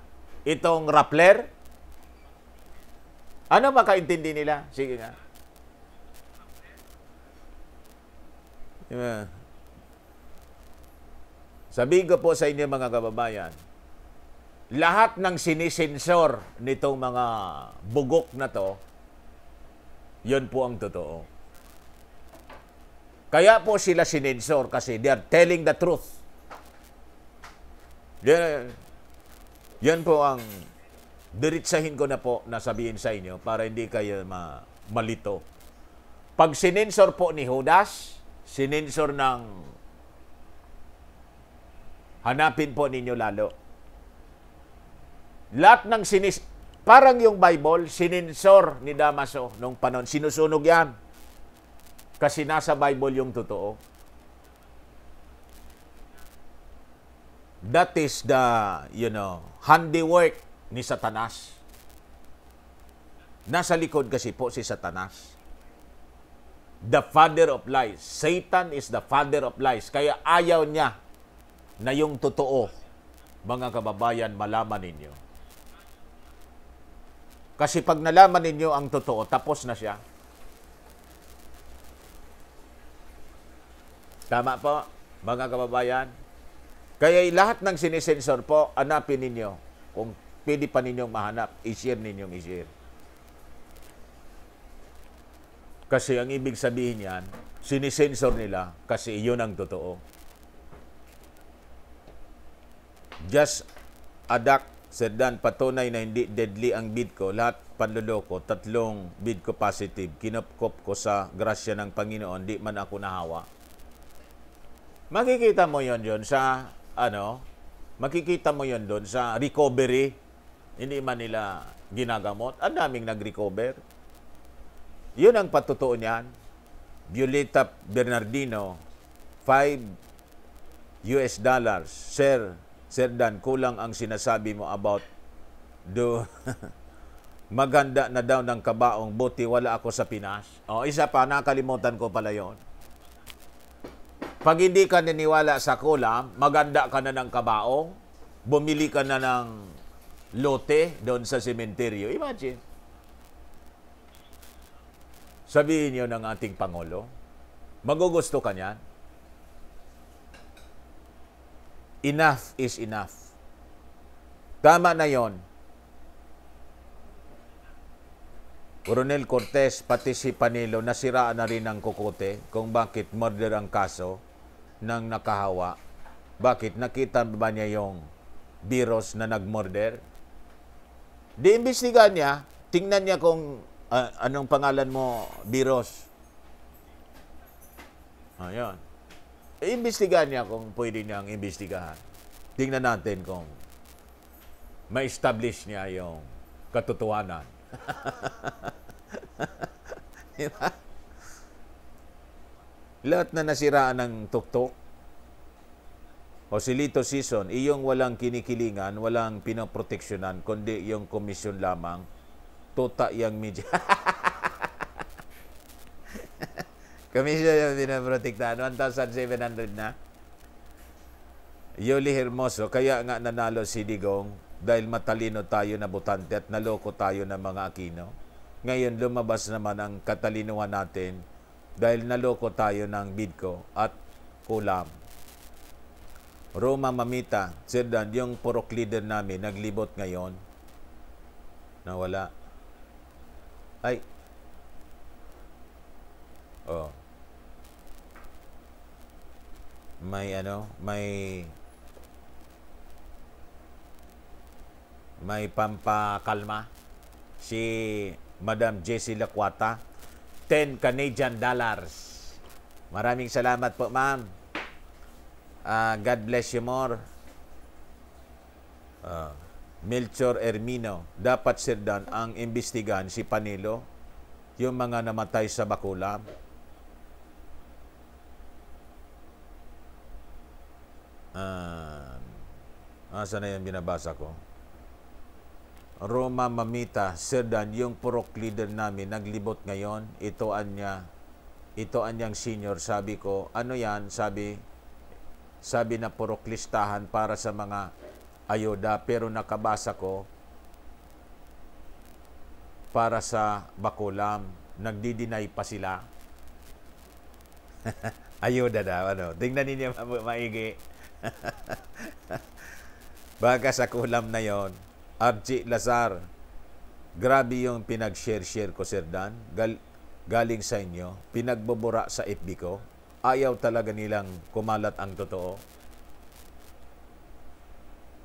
Itong Rappler. Ano makaintindi nila? Sige nga. Yeah. Sabihin ko po sa inyo mga kababayan, lahat ng sinisensor nitong mga bugok na to, yun po ang totoo. Kaya po sila sinensor kasi they are telling the truth. Yan, yan po ang diritsahin ko na po na sabihin sa inyo para hindi kayo ma malito. Pag sinensor po ni Judas, sinensor ng hanapin po ninyo lalo. Lahat ng sinis Parang yung Bible, sinensor ni Damaso nung panon. Sinusunog yan. Kasi nasa Bible yung totoo. That is the, you know, handiwork ni Satanas. Nasa likod kasi po si Satanas. The father of lies. Satan is the father of lies. Kaya ayaw niya na yung totoo, mga kababayan, malaman ninyo. Kasi pag nalaman ninyo ang totoo, tapos na siya. Tama po, mga kababayan. Kaya lahat ng sinisensor po, anapin ninyo. Kung pwede pa ninyong mahanap, ishare ninyong ishare. Kasi ang ibig sabihin yan, sinisensor nila kasi iyon ang totoo. Just adapt Sir patunay na hindi deadly ang bid ko. Lahat panluloko, tatlong bid ko positive. Kinopkop ko sa grasya ng Panginoon, di man ako nahawa. Makikita mo yon yon sa, ano, makikita mo yon doon sa recovery. Hindi man nila ginagamot. Ang daming nag-recover. Yun ang patutuo niyan. Violeta Bernardino, 5 US dollars. share Sir Dan, kulang ang sinasabi mo about do maganda na daw ng kabaong buti wala ako sa Pinas. O, oh, isa pa, nakalimutan ko pala yon. Pag hindi ka niniwala sa kulam, maganda ka na ng kabaong, bumili ka na ng lote doon sa sementeryo. Imagine. Sabihin niyo ng ating Pangulo, magugusto ka niyan? enough is enough. Tama na yon. Coronel Cortez, pati si Panilo, nasiraan na rin ng kukote kung bakit murder ang kaso ng nakahawa. Bakit? Nakita ba niya yung biros na nagmurder? Diimbestiga niya, tingnan niya kung uh, anong pangalan mo, virus. Ayan iimbestigahan niya kung pwede niyang imbestigahan. Tingnan natin kung ma-establish niya yung katotohanan. diba? Lahat na nasiraan ng tuktok o si Lito Season, iyong walang kinikilingan, walang pinaproteksyonan, kundi yung komisyon lamang, tota yung media. Commission din ano, ang protektahan. 1,700 na. Yoli Hermoso, kaya nga nanalo si Digong dahil matalino tayo na butante at naloko tayo ng mga Aquino. Ngayon lumabas naman ang katalinuhan natin dahil naloko tayo ng Bidco at Kulam. Roma Mamita, Sir Dan, yung porok leader namin, naglibot ngayon. Nawala. Ay. Oh may ano, may may pampakalma si Madam Jessie Lacuata 10 Canadian dollars. Maraming salamat po, ma'am. Uh, God bless you more. Uh, Melchor Ermino, dapat sirdan ang imbestigahan si Panilo, yung mga namatay sa Bacolab. uh, ah, asa ah, na yung binabasa ko? Roma Mamita, Sir Dan, yung purok leader namin, naglibot ngayon, ito anya, ito anyang senior, sabi ko, ano yan, sabi, sabi na purok listahan para sa mga ayoda, pero nakabasa ko, para sa Bakulam, nagdidinay pa sila. ayoda daw, ano, tingnan ninyo maigi. Baga sa kulam na yon, Archie Lazar, grabe yung pinag-share-share ko, Sir Dan. Gal- galing sa inyo, pinagbubura sa FB ko. Ayaw talaga nilang kumalat ang totoo.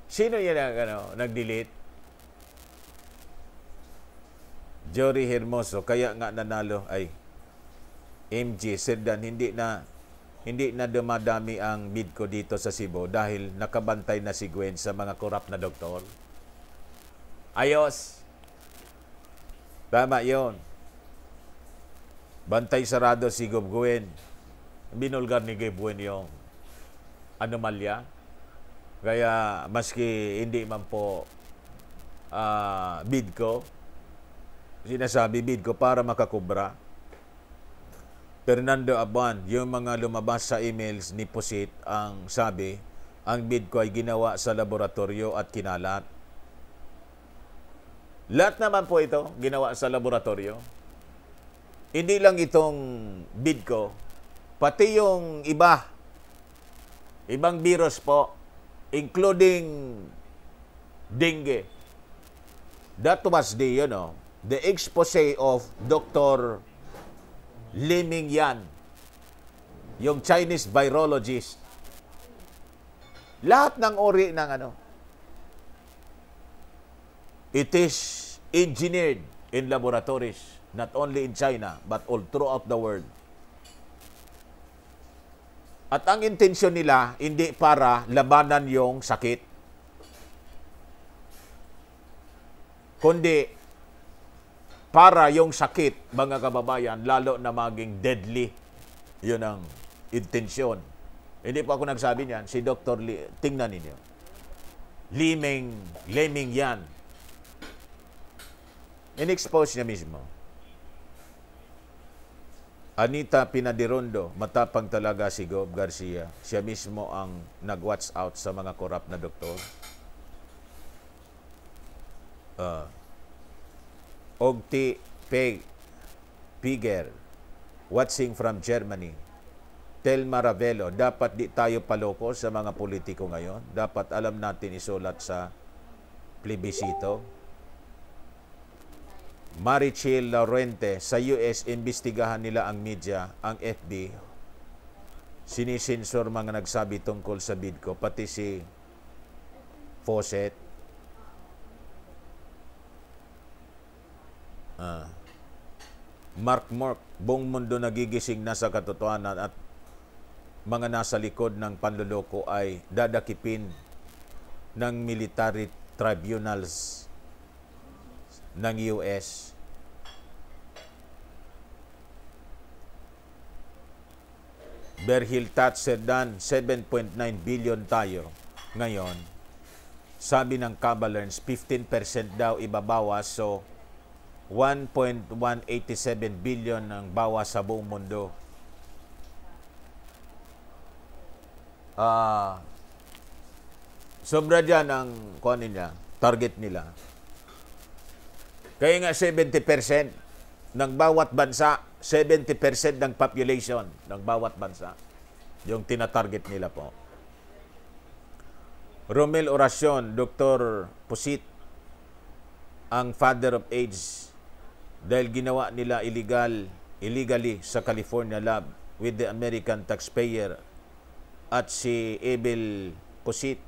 Sino yan ang ano, nag-delete? Jory Hermoso, kaya nga nanalo ay MG Sir Dan, hindi na hindi na dumadami ang bid ko dito sa Cebu dahil nakabantay na si Gwen sa mga korap na doktor. Ayos! Tama yon. Bantay sarado si Gob Gwen. Binulgar ni Gob Gwen yung anomalya. Kaya maski hindi man po uh, ah, bid ko, sinasabi bid ko para makakubra, Fernando Aban, yung mga lumabas sa emails ni Pusit ang sabi, ang bid ko ay ginawa sa laboratorio at kinalat. Lahat naman po ito ginawa sa laboratorio. Hindi lang itong bid ko, pati yung iba, ibang virus po, including dengue. That was the, you know, the expose of Dr. Li Mingyan, yung Chinese virologist. Lahat ng uri ng ano, it is engineered in laboratories, not only in China, but all throughout the world. At ang intensyon nila, hindi para labanan yung sakit, kundi para yung sakit, mga kababayan, lalo na maging deadly. Yun ang intensyon. Hindi po ako nagsabi niyan. Si Dr. Lee, tingnan ninyo. Liming, leming yan. Inexpose niya mismo. Anita Pinadirondo, matapang talaga si Gob Garcia. Siya mismo ang nag-watch out sa mga korap na doktor. Uh, Ogti Peg, Piger, watching from Germany, Tell Ravelo, dapat di tayo paloko sa mga politiko ngayon. Dapat alam natin isulat sa plebisito. Marichel Laurente, sa US, imbestigahan nila ang media, ang FB. Sinisensor mga nagsabi tungkol sa bid ko, pati si Fawcett. Ah. Mark Mark, buong mundo nagigising na sa katotohanan at mga nasa likod ng panluloko ay dadakipin ng military tribunals ng US. Berhil Thatcher dan 7.9 billion tayo ngayon. Sabi ng Cabalers, 15% daw ibabawas so 1.187 billion ang bawas sa buong mundo. Ah, uh, sobra dyan ang kuha nila, target nila. Kaya nga 70% ng bawat bansa, 70% ng population ng bawat bansa, yung tinatarget nila po. Romel Oracion, Dr. Pusit, ang father of AIDS dahil ginawa nila illegal, illegally sa California Lab with the American taxpayer at si Abel Posit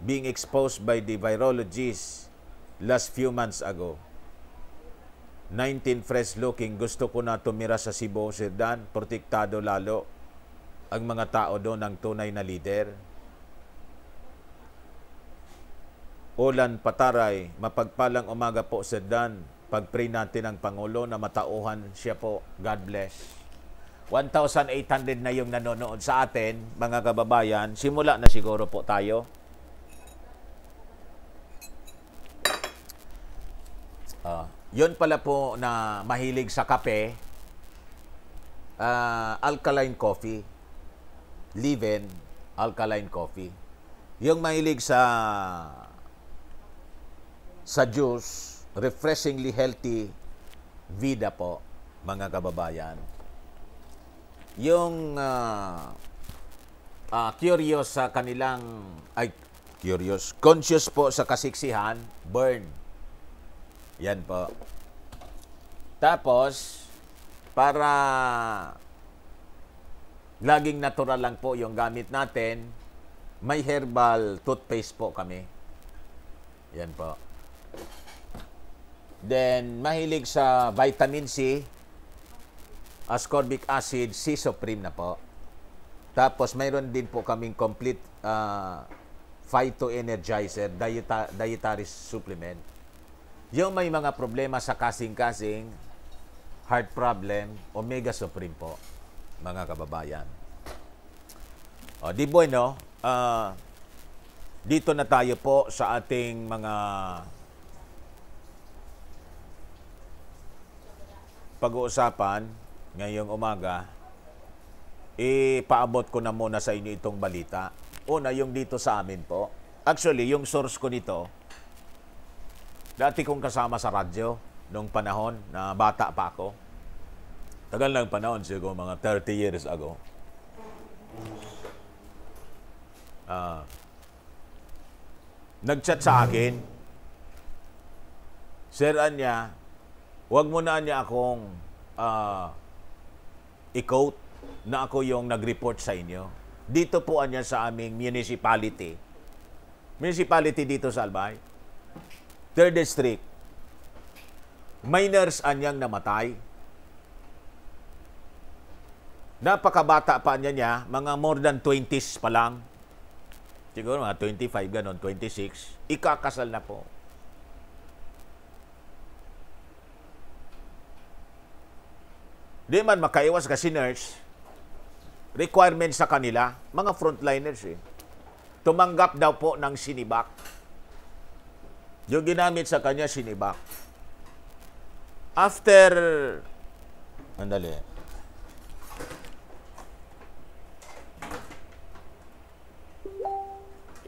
being exposed by the virologists last few months ago. 19 fresh looking, gusto ko na tumira sa Cebu, Sirdan, protektado lalo ang mga tao doon ng tunay na leader. Olan Pataray, mapagpalang umaga po, Sirdan. Pag-pray natin ang Pangulo na matauhan siya po. God bless. 1,800 na yung nanonood sa atin, mga kababayan. Simula na siguro po tayo. Uh, yun pala po na mahilig sa kape, uh, alkaline coffee, leaven, alkaline coffee. Yung mahilig sa sa juice, refreshingly healthy vida po, mga kababayan. Yung uh, uh, curious sa kanilang, ay, curious, conscious po sa kasiksihan, burn. Yan po. Tapos, para laging natural lang po yung gamit natin, may herbal toothpaste po kami. Yan po. Then, mahilig sa vitamin C, ascorbic acid, C supreme na po. Tapos, mayroon din po kaming complete uh, phytoenergizer, dieta dietary supplement. Yung may mga problema sa kasing-kasing, heart problem, omega supreme po, mga kababayan. O, di boy, no? Uh, ah, dito na tayo po sa ating mga pag-uusapan ngayong umaga, ipaabot ko na muna sa inyo itong balita. Una, yung dito sa amin po. Actually, yung source ko nito, dati kong kasama sa radyo nung panahon na bata pa ako. Tagal lang panahon, siguro mga 30 years ago. Uh, nagchat sa akin, Sir Anya, Huwag mo na niya akong uh, i-quote na ako yung nag-report sa inyo. Dito po niya sa aming municipality. Municipality dito sa Albay. Third District. Minors anyang namatay. Napakabata pa niya niya, mga more than 20s pa lang. Siguro mga 25, ganon, 26. Ikakasal na po. di man makaiwas kasi nurse, requirement sa kanila, mga frontliners eh, tumanggap daw po ng sinibak. Yung ginamit sa kanya, sinibak. After, mandali,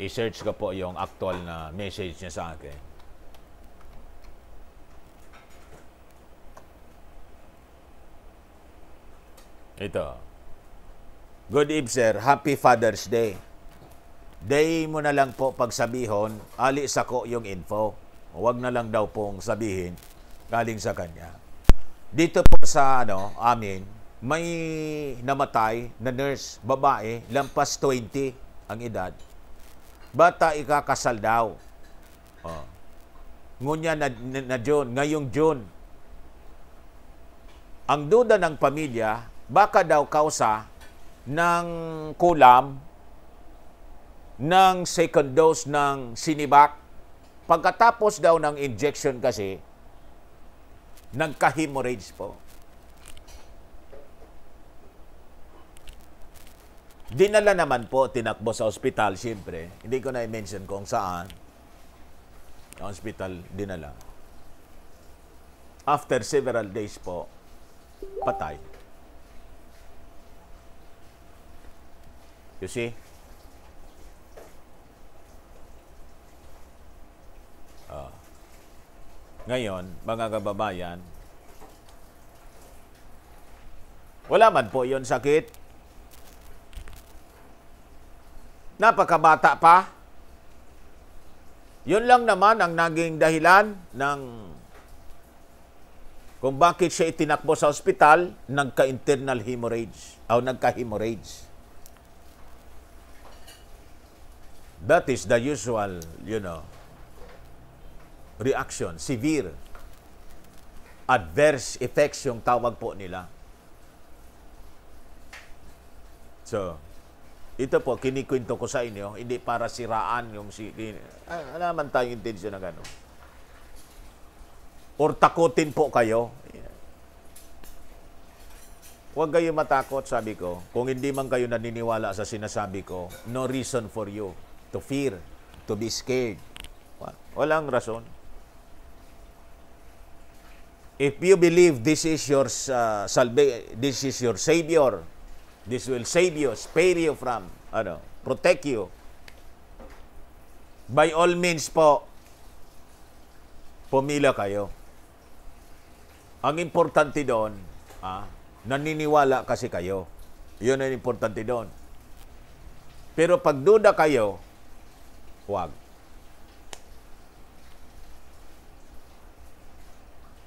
i-search ko po yung actual na message niya sa akin. Ito. Good Eve, sir. Happy Father's Day. Day mo na lang po pagsabihon, ali sa yung info. Huwag na lang daw pong sabihin galing sa kanya. Dito po sa ano, amin, may namatay na nurse, babae, lampas 20 ang edad. Bata ikakasal daw. Oh. Ngunya na, na, na June, ngayong June. Ang duda ng pamilya, baka daw kausa ng kulam ng second dose ng sinibak. Pagkatapos daw ng injection kasi, nagka-hemorrhage po. Dinala naman po, tinakbo sa ospital, siyempre. Hindi ko na i-mention kung saan. Ospital, dinala. After several days po, patay. You see? Oh. Ngayon, mga kababayan, wala man po yon sakit. Napakabata pa. Yun lang naman ang naging dahilan ng kung bakit siya itinakbo sa ospital, nagka-internal hemorrhage o nagka-hemorrhage. That is the usual, you know, reaction, severe adverse effects yung tawag po nila. So, ito po, kinikwento ko sa inyo, hindi para siraan yung si... Ah, Alam alaman tayo intention na gano'n. Or takutin po kayo. Huwag kayo matakot, sabi ko. Kung hindi man kayo naniniwala sa sinasabi ko, no reason for you to fear, to be scared. Walang rason. If you believe this is your uh, salva- this is your savior, this will save you, spare you from, ano, protect you. By all means po, pumila kayo. Ang importante doon, ah, naniniwala kasi kayo. Yun ang importante doon. Pero pag duda kayo, Huwag.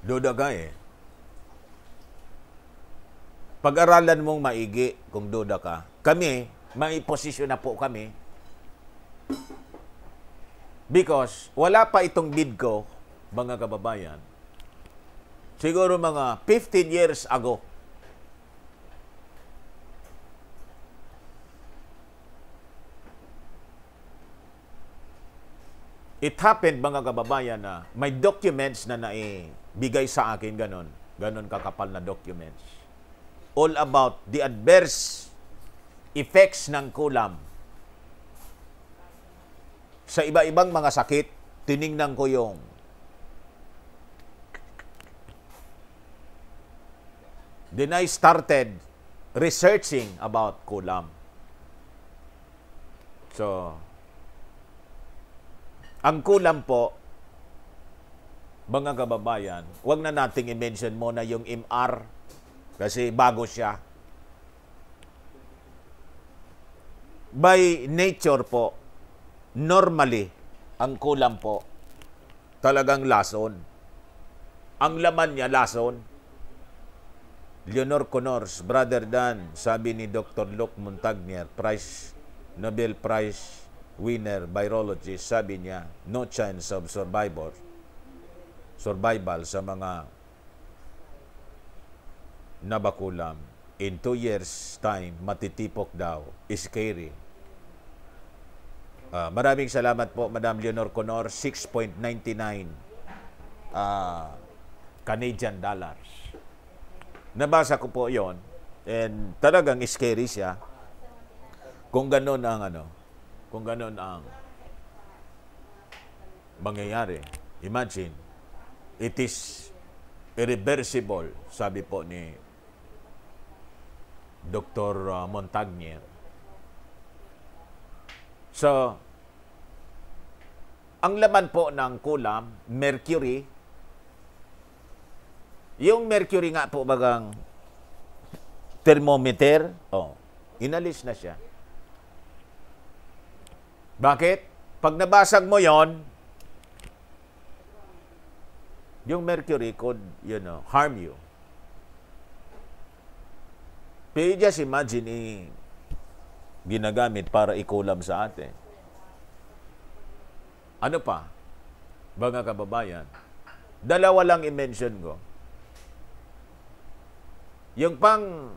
Duda ka eh. Pag-aralan mong maigi kung duda ka. Kami, maiposisyon na po kami. Because wala pa itong bid ko, mga kababayan. Siguro mga 15 years ago, it happened mga kababayan na may documents na naibigay sa akin ganon. Ganon kakapal na documents. All about the adverse effects ng kulam sa iba-ibang mga sakit. Tiningnan ko yung Then I started researching about kulam. So, ang kulang po, mga kababayan, wag na nating i-mention muna yung MR kasi bago siya. By nature po, normally, ang kulang po, talagang lason. Ang laman niya, lason. Leonor Connors, Brother Dan, sabi ni Dr. Luke Montagnier, Prize, Nobel Prize winner virologist, sabi niya, no chance of survivor, survival sa mga nabakulam. In two years' time, matitipok daw. Is Scary. Uh, maraming salamat po, Madam Leonor Conor. 6.99 uh, ah, Canadian dollars. Nabasa ko po yon And talagang scary siya. Kung ganun ang ano, kung ganun ang mangyayari. Imagine, it is irreversible, sabi po ni Dr. Uh, Montagnier. So, ang laman po ng kulam, mercury, yung mercury nga po bagang thermometer, oh, inalis na siya. Bakit? Pag nabasag mo yon, yung mercury could, you know, harm you. Pero just imagine, eh, ginagamit para ikulam sa atin. Ano pa? Mga kababayan, dalawa lang i-mention ko. Yung pang,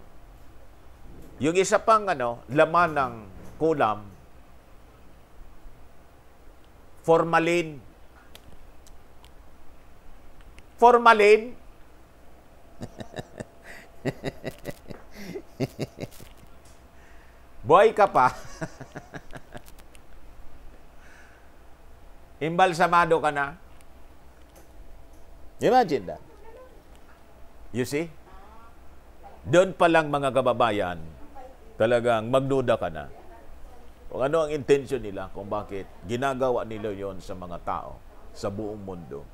yung isa pang ano, laman ng kulam, formalin. Formalin? Boy ka pa. Imbalsamado ka na. Imagine that. You see? Doon pa lang mga kababayan, talagang magduda ka na. Kung ano ang intention nila kung bakit ginagawa nila yon sa mga tao sa buong mundo.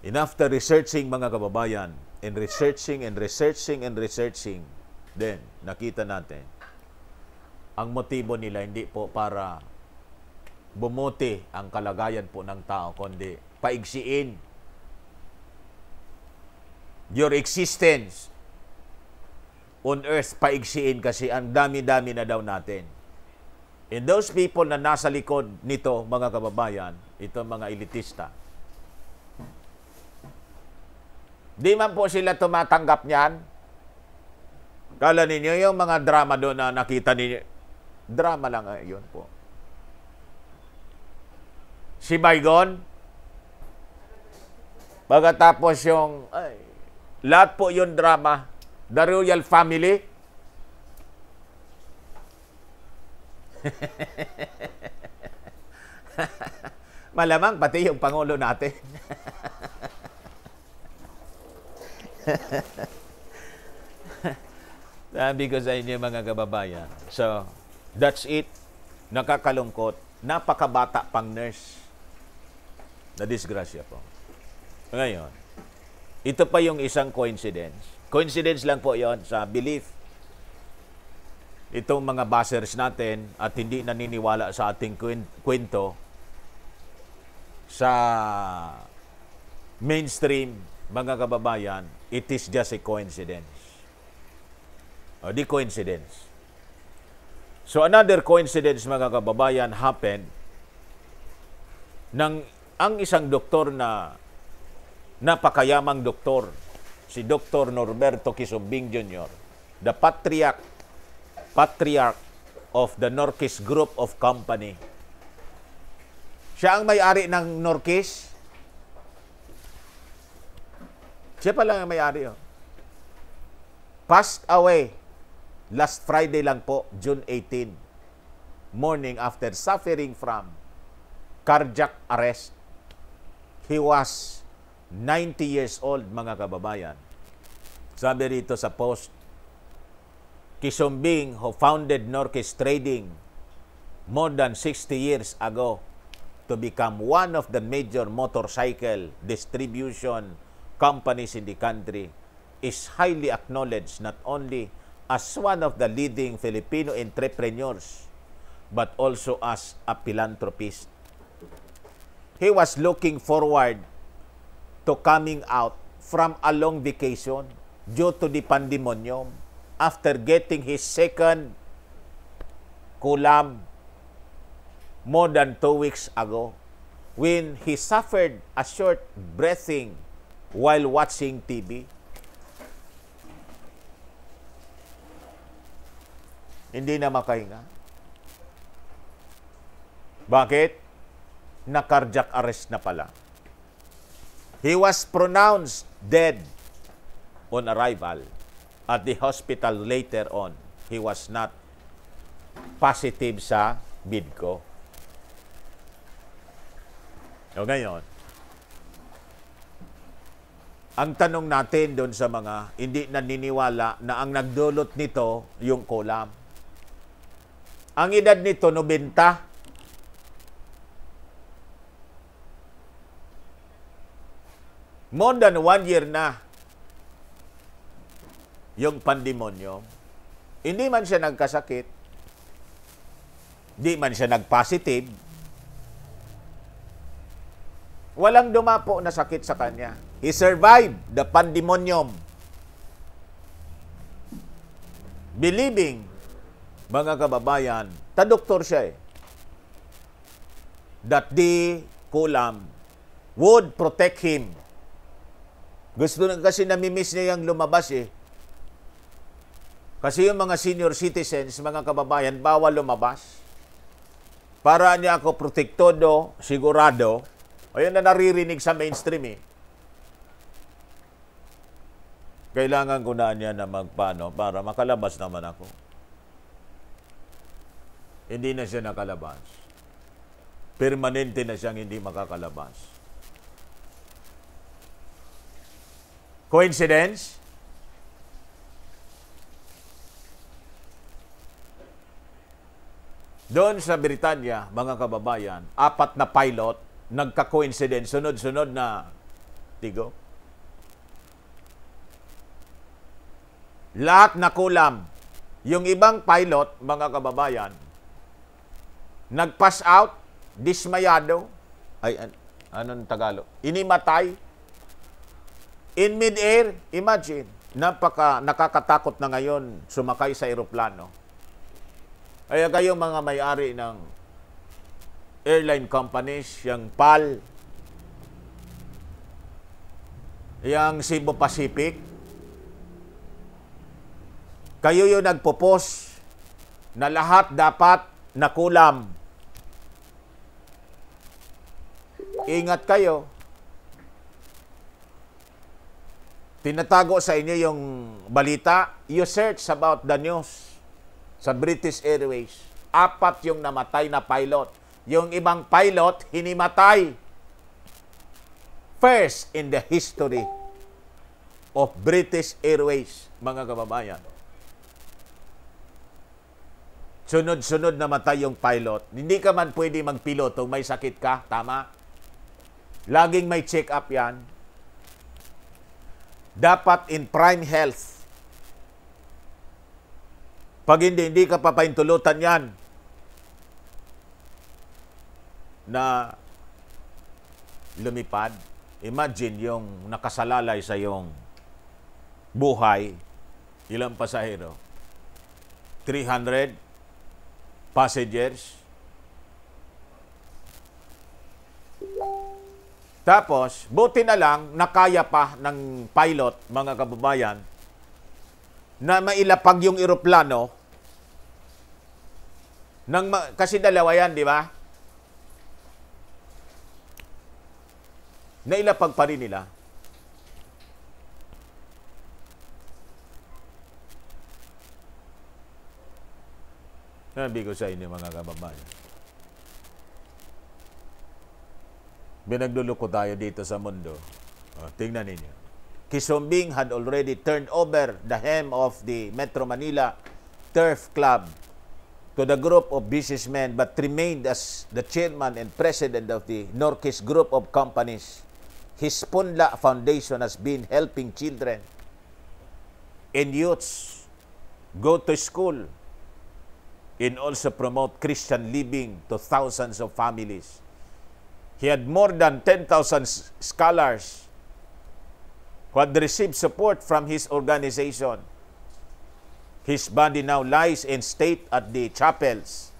And after researching mga kababayan, and researching and researching and researching, then nakita natin, ang motibo nila hindi po para bumuti ang kalagayan po ng tao, kundi paigsiin your existence on earth, paigsiin kasi ang dami-dami na daw natin. And those people na nasa likod nito, mga kababayan, ito mga elitista. Di man po sila tumatanggap niyan. Kala ninyo yung mga drama doon na nakita ninyo. Drama lang eh, yun po. Si Baygon, pagkatapos yung, ay, lahat po yung drama, The Royal Family, Malamang pati yung Pangulo natin. Sabi because sa inyo mga kababayan. So, that's it. Nakakalungkot. Napakabata pang nurse. Na-disgrasya po. Ngayon, ito pa yung isang coincidence. Coincidence lang po yon sa belief itong mga bashers natin at hindi naniniwala sa ating kwento sa mainstream mga kababayan, it is just a coincidence. O di coincidence. So another coincidence mga kababayan happened nang ang isang doktor na napakayamang doktor, si Dr. Norberto Kisumbing Jr., the patriarch patriarch of the Norkis Group of Company. Siya ang may-ari ng Norkis. Siya pa lang ang may-ari. Oh. Passed away last Friday lang po, June 18, morning after suffering from cardiac arrest. He was 90 years old, mga kababayan. Sabi rito sa post Kisumbing who founded Norkis Trading more than 60 years ago to become one of the major motorcycle distribution companies in the country is highly acknowledged not only as one of the leading Filipino entrepreneurs but also as a philanthropist. He was looking forward to coming out from a long vacation due to the pandemonium after getting his second kulam more than two weeks ago when he suffered a short breathing while watching TV. Hindi na makahinga. Bakit? Na cardiac arrest na pala. He was pronounced dead on arrival at the hospital later on, he was not positive sa bidko. O ngayon, ang tanong natin doon sa mga hindi naniniwala na ang nagdulot nito yung kolam. Ang edad nito 90. More than one year na yung pandemonyo, hindi man siya nagkasakit, hindi man siya nagpositive, walang dumapo na sakit sa kanya. He survived the pandemonium. Believing, mga kababayan, ta-doktor siya eh, that the kulam would protect him. Gusto na kasi namimiss niya yung lumabas eh. Kasi yung mga senior citizens, mga kababayan, bawal lumabas. Para niya ako protektodo, sigurado. Ayun na naririnig sa mainstream eh. Kailangan ko na niya na magpano para makalabas naman ako. Hindi na siya nakalabas. Permanente na siyang hindi makakalabas. Coincidence? Doon sa Britanya, mga kababayan, apat na pilot nagka-coincidence, sunod-sunod na tigo. Lahat na kulam. Yung ibang pilot, mga kababayan, nag-pass out, dismayado, ay, an- anong Tagalog? Inimatay. In mid-air, imagine, napaka nakakatakot na ngayon sumakay sa eroplano kaya kayong mga may-ari ng airline companies, yung PAL, yung Cebu Pacific, kayo yung nagpopos na lahat dapat nakulam. Ingat kayo. Tinatago sa inyo yung balita. You search about the news sa British Airways. Apat yung namatay na pilot. Yung ibang pilot, hinimatay. First in the history of British Airways, mga kababayan. Sunod-sunod namatay yung pilot. Hindi ka man pwede magpiloto, may sakit ka, tama? Laging may check-up yan. Dapat in prime health pag hindi, hindi ka papaintulutan yan na lumipad. Imagine yung nakasalalay sa yung buhay, ilang pasahero? 300 passengers. Tapos, buti na lang nakaya pa ng pilot, mga kababayan, na mailapag yung eroplano nang, kasi dalawa yan, di ba? Nailapag pa rin nila. Sabi ko sa inyo mga kababayan. Binagluluko tayo dito sa mundo. O, oh, tingnan ninyo. Kisumbing had already turned over the hem of the Metro Manila Turf Club to the group of businessmen but remained as the chairman and president of the Norkis Group of Companies. His Punla Foundation has been helping children and youths go to school and also promote Christian living to thousands of families. He had more than 10,000 scholars who had received support from his organization. His body now lies in state at the chapels,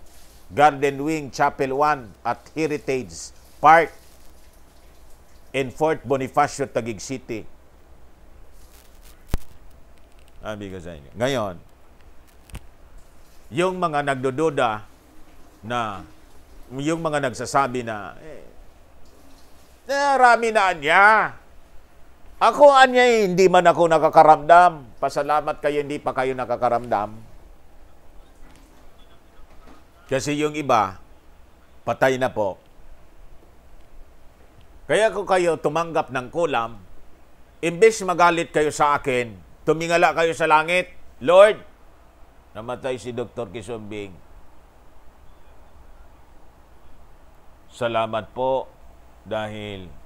Garden Wing Chapel 1 at Heritage Park in Fort Bonifacio, Taguig City. Sabi ko sa inyo. Ngayon, yung mga nagdududa na yung mga nagsasabi na eh, narami na niya ako anyay, eh, hindi man ako nakakaramdam. Pasalamat kayo, hindi pa kayo nakakaramdam. Kasi yung iba, patay na po. Kaya ko kayo tumanggap ng kulam, imbes magalit kayo sa akin, tumingala kayo sa langit, Lord, namatay si Dr. Kisumbing. Salamat po dahil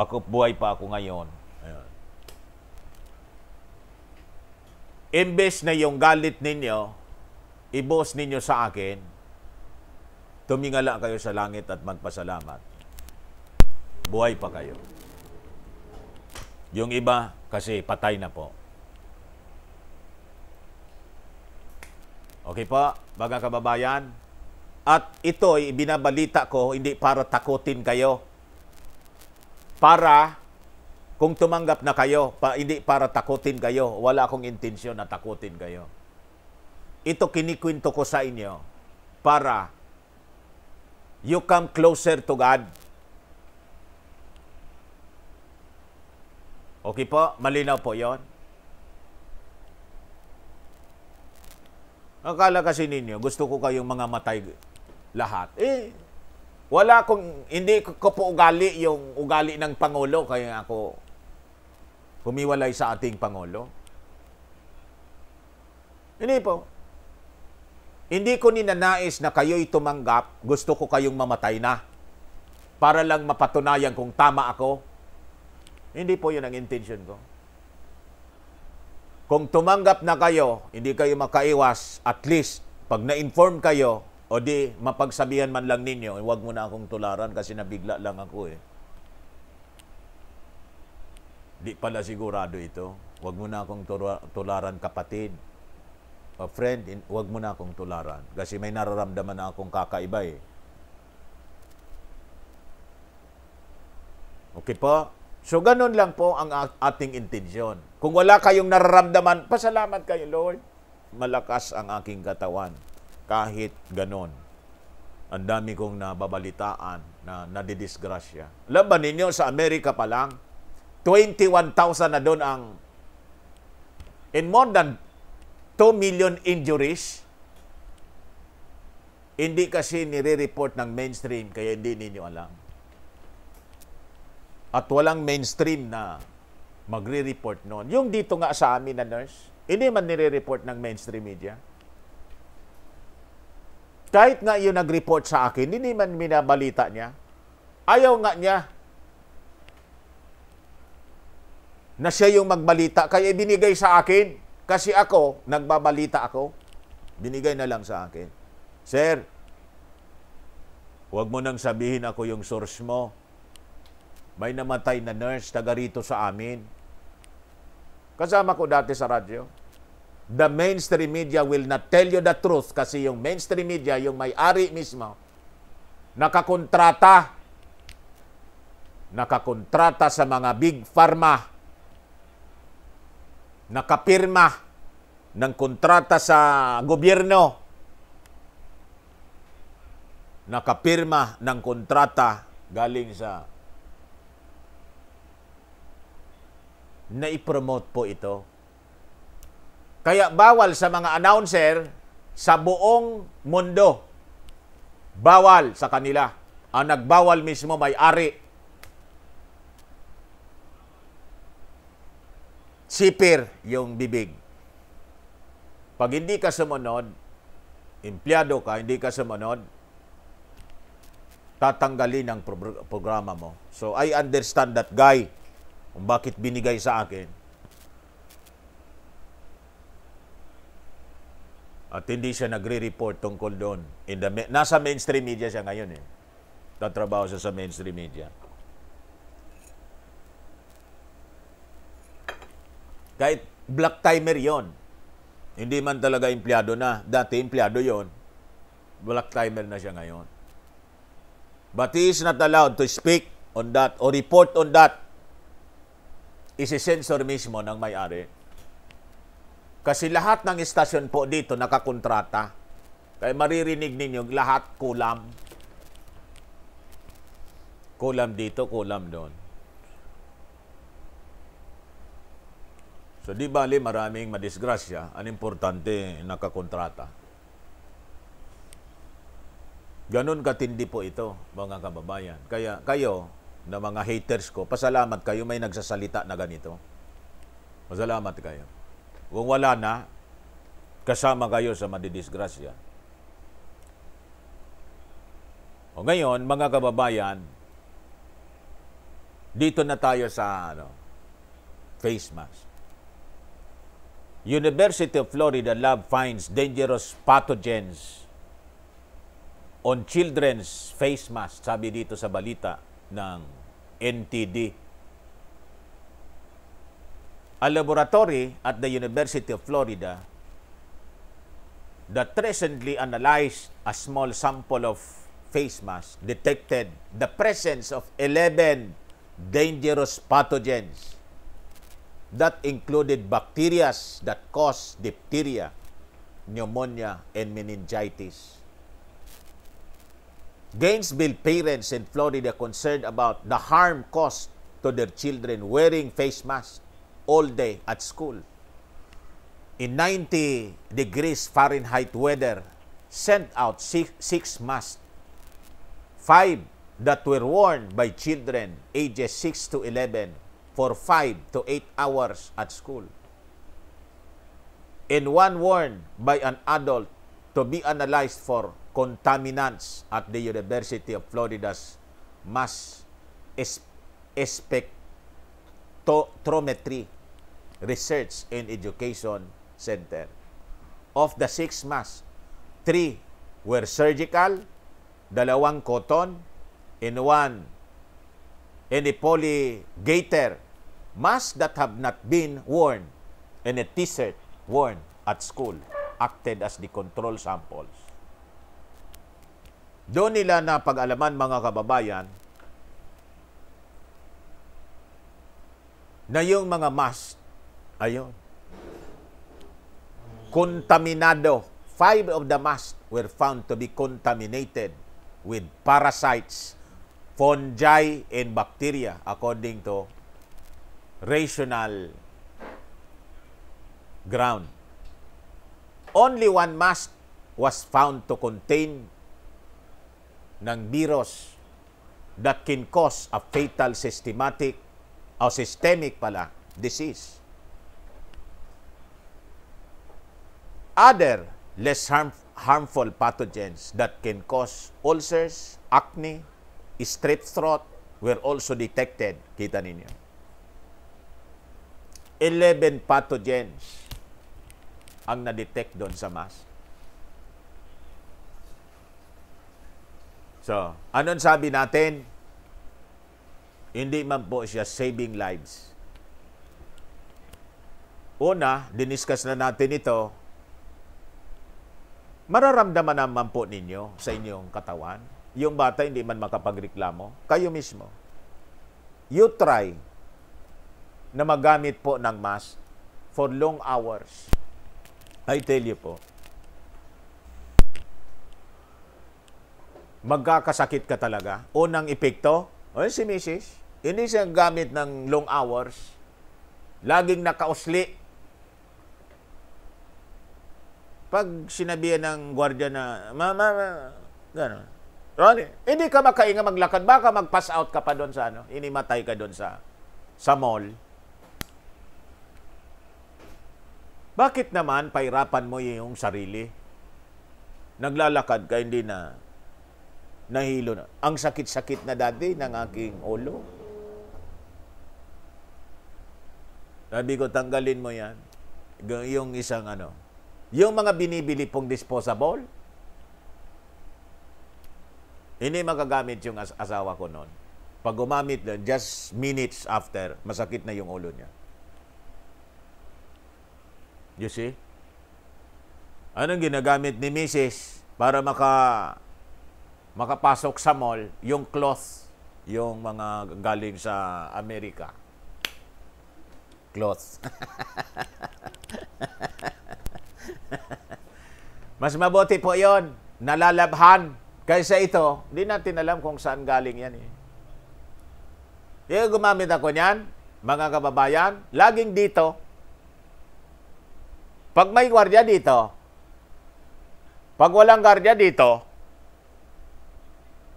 ako buhay pa ako ngayon. Ayan. Imbes na yung galit ninyo, ibos ninyo sa akin, tumingala kayo sa langit at magpasalamat. Buhay pa kayo. Yung iba, kasi patay na po. Okay po, mga kababayan. At ito ay binabalita ko, hindi para takutin kayo para kung tumanggap na kayo, pa, hindi para takutin kayo. Wala akong intensyon na takutin kayo. Ito kinikwento ko sa inyo para you come closer to God. Okay po? Malinaw po yon. Akala kasi ninyo, gusto ko kayong mga matay lahat. Eh, wala kong, hindi ko po ugali yung ugali ng Pangulo kaya ako humiwalay sa ating Pangulo. Hindi po. Hindi ko ninanais na kayo'y tumanggap, gusto ko kayong mamatay na para lang mapatunayan kung tama ako. Hindi po yun ang intention ko. Kung tumanggap na kayo, hindi kayo makaiwas, at least pag na-inform kayo, o di, mapagsabihan man lang ninyo, eh, huwag mo na akong tularan kasi nabigla lang ako eh. Di pala sigurado ito. Huwag mo na akong tularan kapatid. O friend, huwag mo na akong tularan kasi may nararamdaman na akong kakaiba eh. Okay po? So ganun lang po ang ating intensyon. Kung wala kayong nararamdaman, pasalamat kayo Lord. Malakas ang aking katawan kahit ganon. Ang dami kong nababalitaan na nadidisgrasya. Alam ba ninyo, sa Amerika pa lang, 21,000 na doon ang in more than 2 million injuries. Hindi kasi nire-report ng mainstream kaya hindi ninyo alam. At walang mainstream na magre-report noon. Yung dito nga sa amin na nurse, hindi man nire-report ng mainstream media. Kahit na yun nag-report sa akin, hindi man minabalita niya. Ayaw nga niya na siya yung magbalita. Kaya binigay sa akin. Kasi ako, nagbabalita ako. Binigay na lang sa akin. Sir, huwag mo nang sabihin ako yung source mo. May namatay na nurse taga rito sa amin. Kasama ko dati sa radyo the mainstream media will not tell you the truth kasi yung mainstream media, yung may-ari mismo, nakakontrata nakakontrata sa mga big pharma nakapirma ng kontrata sa gobyerno nakapirma ng kontrata galing sa naipromote po ito kaya bawal sa mga announcer sa buong mundo. Bawal sa kanila. Ang nagbawal mismo may ari. Sipir yung bibig. Pag hindi ka sumunod, empleyado ka, hindi ka sumunod, tatanggalin ang programa mo. So I understand that guy kung bakit binigay sa akin At hindi siya nagre-report tungkol doon. In the, nasa mainstream media siya ngayon eh. Tatrabaho siya sa mainstream media. Kahit black timer yon Hindi man talaga empleyado na. Dati empleyado yon Black timer na siya ngayon. But he is not allowed to speak on that or report on that. Isisensor mismo ng may-ari. Kasi lahat ng istasyon po dito nakakontrata. Kaya maririnig ninyo, lahat kulam. Kulam dito, kulam doon. So di bali maraming madisgrasya, ang importante nakakontrata. Ganon katindi po ito, mga kababayan. Kaya kayo, na mga haters ko, pasalamat kayo may nagsasalita na ganito. Pasalamat kayo. Kung wala na, kasama kayo sa madidisgrasya. O ngayon, mga kababayan, dito na tayo sa ano, face mask. University of Florida lab finds dangerous pathogens on children's face mask, sabi dito sa balita ng NTD a laboratory at the University of Florida that recently analyzed a small sample of face masks detected the presence of 11 dangerous pathogens that included bacteria that cause diphtheria, pneumonia, and meningitis. Gainesville parents in Florida concerned about the harm caused to their children wearing face masks all day at school. In 90 degrees Fahrenheit weather, sent out six, six masks, five that were worn by children ages 6 to 11 for 5 to 8 hours at school, and one worn by an adult to be analyzed for contaminants at the University of Florida's mass spectrometry Research and Education Center. Of the six masks, three were surgical, dalawang cotton, and one and a polygator masks that have not been worn and a t-shirt worn at school acted as the control samples. Doon nila na pag-alaman mga kababayan na yung mga mask Ayun. Contaminado. Five of the masks were found to be contaminated with parasites, fungi, and bacteria according to rational ground. Only one mask was found to contain ng virus that can cause a fatal systematic o systemic pala disease. other less harm, harmful pathogens that can cause ulcers, acne, strep throat were also detected. Kita ninyo. 11 pathogens ang na-detect doon sa mask. So, anong sabi natin? Hindi man po siya saving lives. Una, diniscuss na natin ito mararamdaman naman po ninyo sa inyong katawan. Yung bata hindi man makapagreklamo, kayo mismo. You try na magamit po ng mask for long hours. I tell you po, magkakasakit ka talaga. Unang epekto, oh, si Mrs., hindi siya gamit ng long hours. Laging nakausli Pag sinabi ng gwardiya na, ma, ma, ma gano'n. Really? Hindi eh, ka makainga maglakad. Baka mag-pass out ka pa doon sa ano. Inimatay ka doon sa, sa mall. Bakit naman pairapan mo yung sarili? Naglalakad ka, hindi na nahilo na. Ang sakit-sakit na dati ng aking ulo. Sabi ko, tanggalin mo yan. Yung isang ano, yung mga binibili pong disposable, hindi magagamit yung as- asawa ko noon. Pag gumamit doon, just minutes after, masakit na yung ulo niya. You see? Anong ginagamit ni Mrs. para maka makapasok sa mall yung cloth, yung mga galing sa Amerika. Cloth. Mas mabuti po yon nalalabhan kaysa ito, hindi natin alam kung saan galing yan eh. Kaya eh, gumamit ako niyan, mga kababayan, laging dito. Pag may gwardiya dito, pag walang gwardiya dito,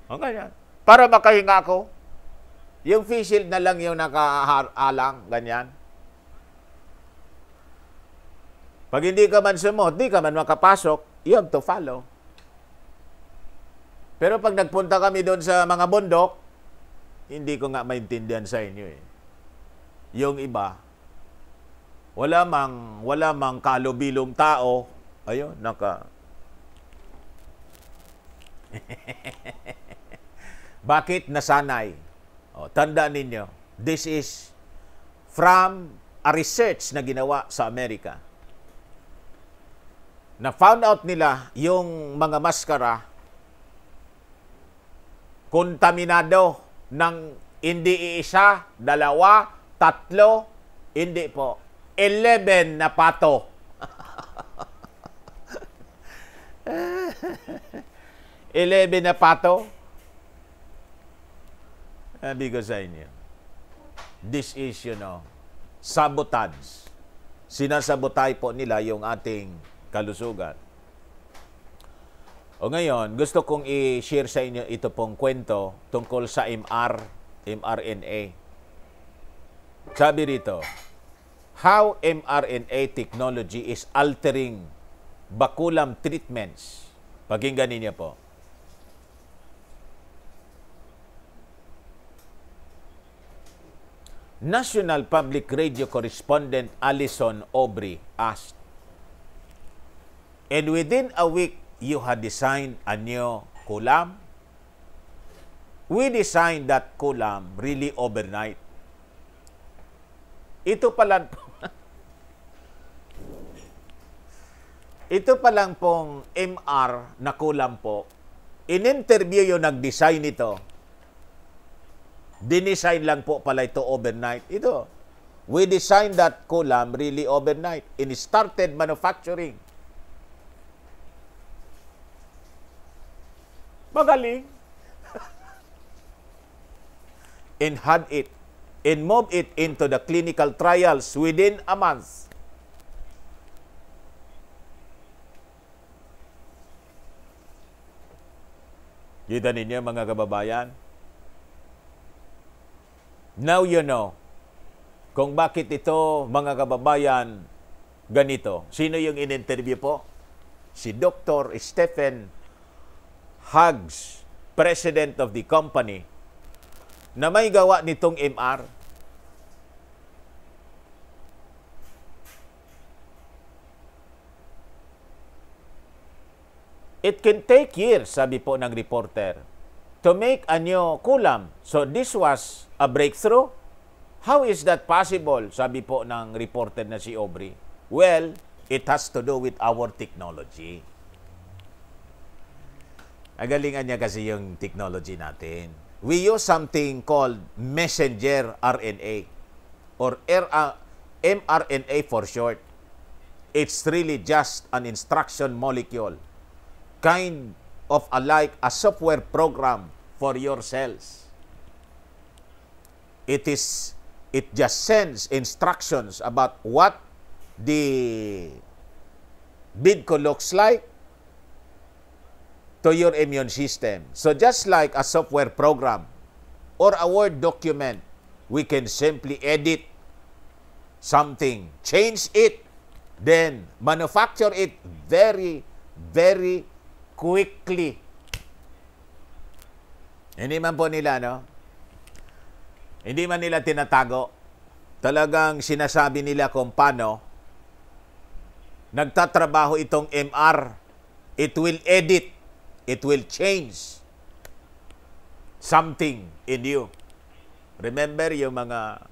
ang ganyan. Para makahinga ako. Yung face shield na lang yung nakaalang, ganyan. Pag hindi ka man sumot, di ka man makapasok, you have to follow. Pero pag nagpunta kami doon sa mga bundok, hindi ko nga maintindihan sa inyo eh. Yung iba, wala mang, wala mang kalubilong tao, ayun, naka... Bakit nasanay? O, tandaan ninyo, this is from a research na ginawa sa Amerika na found out nila yung mga maskara kontaminado ng hindi isa, dalawa, tatlo, hindi po. 11 na pato. 11 na pato. Sabi ko sa inyo, this is, you know, sabotage. Sinasabotay po nila yung ating kalusugan. O ngayon, gusto kong i-share sa inyo ito pong kwento tungkol sa MR, mRNA. Sabi rito, how mRNA technology is altering bakulam treatments. Pakinggan ninyo po. National Public Radio correspondent Alison Aubrey asked, And within a week, you had designed a new kulam. We designed that kulam really overnight. Ito palang Ito palang pong MR na kulam po. In-interview yung nag-design nito. Dinesign lang po pala ito overnight. Ito. We designed that kulam really overnight. and started manufacturing. Magaling. and had it and move it into the clinical trials within a month. Kita ninyo mga kababayan? Now you know kung bakit ito mga kababayan ganito. Sino yung in-interview po? Si Dr. Stephen Hugs, president of the company, na may gawa nitong MR. It can take years, sabi po ng reporter, to make a new kulam. So this was a breakthrough. How is that possible, sabi po ng reporter na si Aubrey? Well, it has to do with our technology. Ang Nagalingan niya kasi yung technology natin. We use something called messenger RNA or uh, mRNA for short. It's really just an instruction molecule, kind of like a software program for your cells. It is it just sends instructions about what the bidco looks like to your immune system. So just like a software program or a Word document, we can simply edit something, change it, then manufacture it very, very quickly. Hindi man po nila, no? Hindi man nila tinatago. Talagang sinasabi nila kung paano nagtatrabaho itong MR. It will edit It will change something in you. Remember yung mga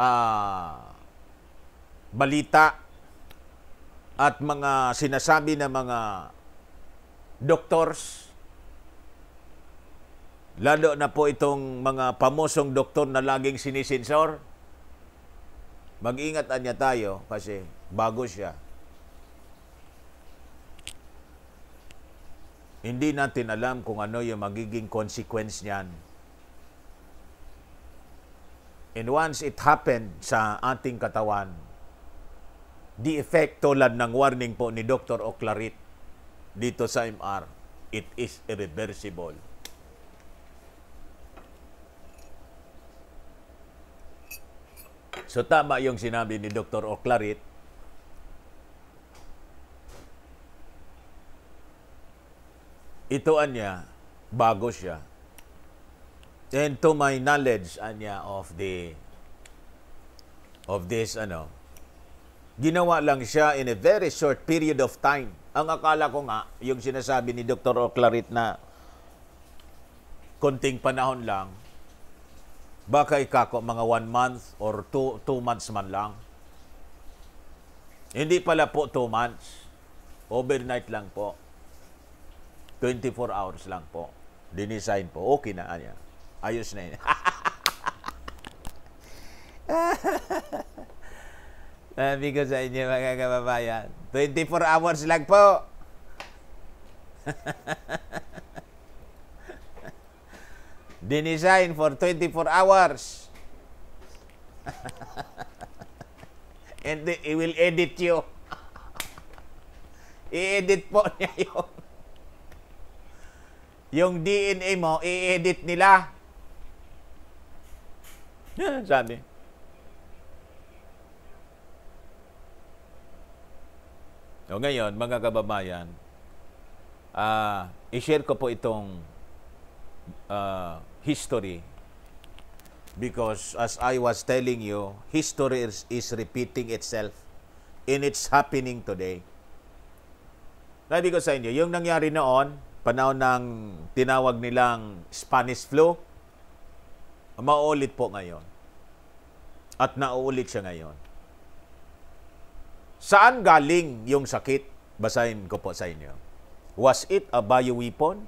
uh, balita at mga sinasabi ng mga doctors lalo na po itong mga pamosong doktor na laging sinisensor mag-ingat niya tayo kasi bago siya Hindi natin alam kung ano yung magiging consequence niyan. And once it happened sa ating katawan, the effect tulad ng warning po ni Dr. Oclarit dito sa MR, it is irreversible. So tama yung sinabi ni Dr. Oclarit ituan niya bago siya. And to my knowledge anya of the of this ano ginawa lang siya in a very short period of time. Ang akala ko nga yung sinasabi ni Dr. Oclarit na konting panahon lang baka ikako mga one month or two, two months man lang. Hindi pala po two months. Overnight lang po. 24 hours lang po. Dinisign po. Okay na niya. Ayos na yun. Sabi ko sa inyo mga kababayan, 24 hours lang po. Dinisign for 24 hours. And it will edit you. I-edit po niya yun yung DNA mo, i-edit nila. Yan sabi. O ngayon, mga kababayan, uh, i-share ko po itong uh, history because as I was telling you, history is, is repeating itself and it's happening today. Sabi ko sa inyo, yung nangyari noon, panahon ng tinawag nilang Spanish flu, maulit po ngayon. At nauulit siya ngayon. Saan galing yung sakit? Basahin ko po sa inyo. Was it a bioweapon?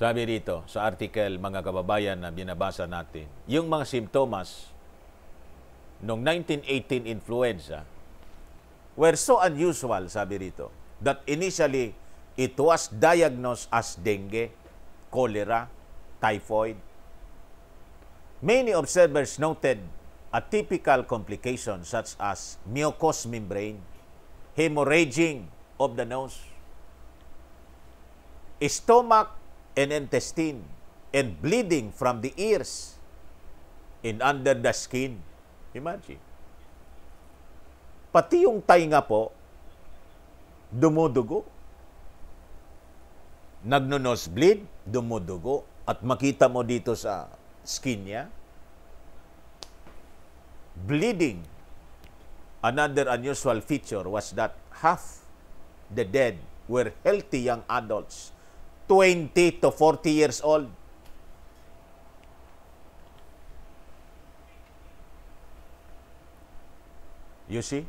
Sabi dito sa article mga kababayan na binabasa natin, yung mga simptomas noong 1918 influenza were so unusual, sabi rito, that initially It was diagnosed as dengue, cholera, typhoid. Many observers noted atypical complications such as mucous membrane, hemorrhaging of the nose, stomach and intestine, and bleeding from the ears and under the skin. Imagine. Pati yung tainga po, dumudugo nagno-nosebleed, dumudugo, at makita mo dito sa skin niya, bleeding. Another unusual feature was that half the dead were healthy young adults, 20 to 40 years old. You see?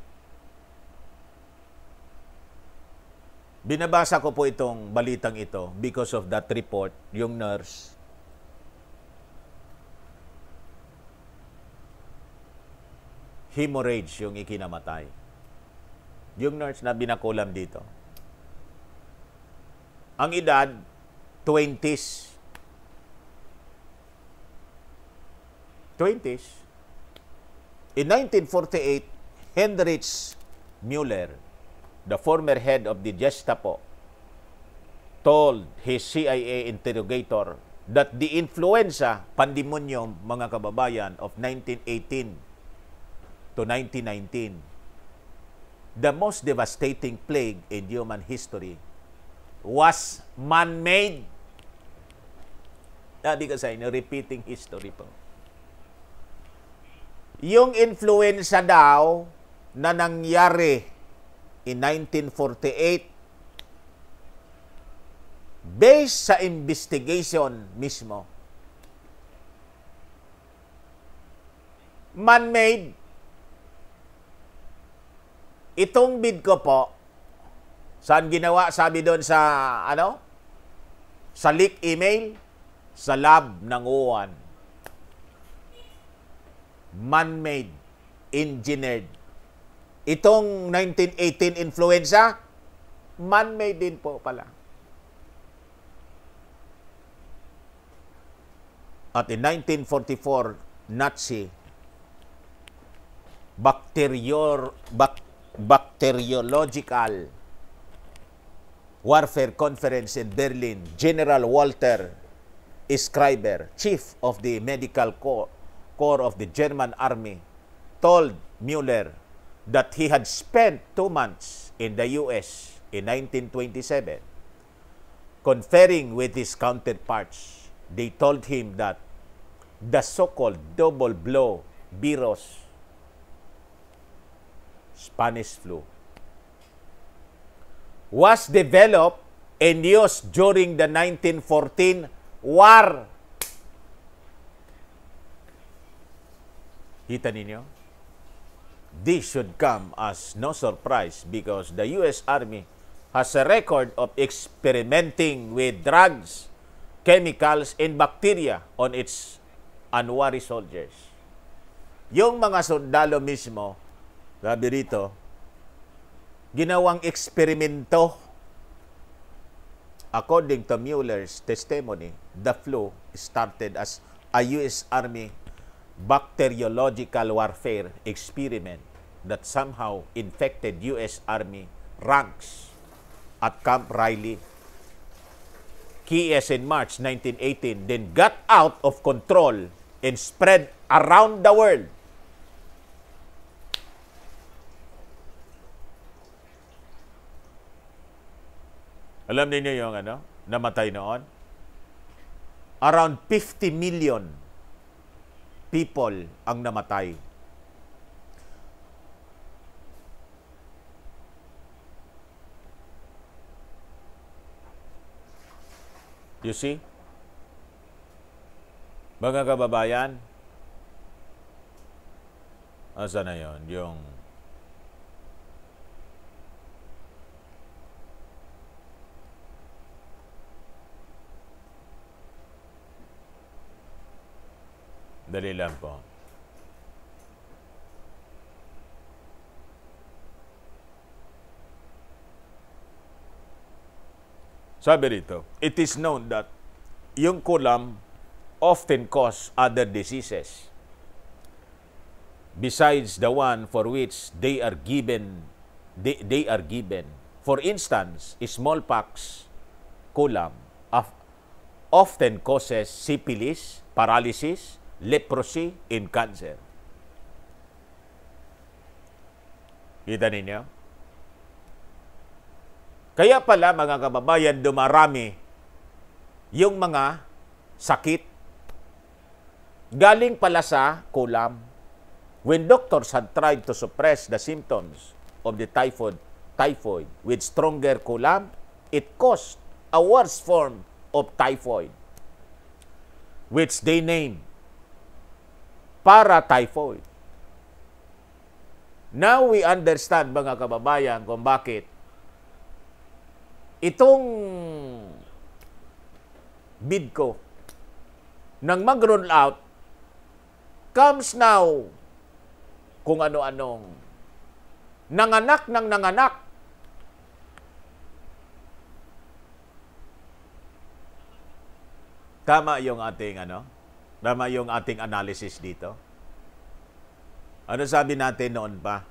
Binabasa ko po itong balitang ito because of that report, yung nurse. Hemorrhage yung ikinamatay. Yung nurse na binakulam dito. Ang edad, 20s. 20s. In 1948, Heinrich Müller, the former head of the Gestapo, told his CIA interrogator that the influenza pandemonium, mga kababayan, of 1918 to 1919, the most devastating plague in human history, was man-made. Sabi ko sa inyo, repeating history po. Yung influenza daw na nangyari in 1948 based sa investigation mismo. Man-made itong bid ko po saan ginawa sabi doon sa ano sa leak email sa lab ng uwan man-made engineered Itong 1918 influenza, man-made din po pala. At in 1944, Nazi bacterior, bac, bacteriological warfare conference in Berlin, General Walter Schreiber, chief of the medical corps, of the German army, told Mueller, that he had spent two months in the U.S. in 1927 conferring with his counterparts. They told him that the so-called double blow virus, Spanish flu, was developed and used during the 1914 war. Kita ninyo? This should come as no surprise because the U.S. Army has a record of experimenting with drugs, chemicals, and bacteria on its unwary soldiers. Yung mga sundalo mismo, sabi rito, ginawang eksperimento. According to Mueller's testimony, the flu started as a U.S. Army bacteriological warfare experiment that somehow infected U.S. Army ranks at Camp Riley. Keyes in March 1918 then got out of control and spread around the world. Alam niyo yung ano, namatay noon? Around 50 million people ang namatay. You see? Mga kababayan, asa na yon yung the ray lamp Sabi rito, it is known that yung kulam often cause other diseases besides the one for which they are given they, they are given. For instance, smallpox kulam often causes syphilis, paralysis, leprosy, and cancer. Kita ninyo? Kaya pala mga kababayan, dumarami yung mga sakit galing pala sa kulam. When doctors had tried to suppress the symptoms of the typhoid, typhoid with stronger kulam, it caused a worse form of typhoid, which they named para typhoid. Now we understand mga kababayan kung bakit itong bid ko nang mag out comes now kung ano-anong nanganak ng nanganak Tama yung ating ano, Tama yung ating analysis dito. Ano sabi natin noon pa?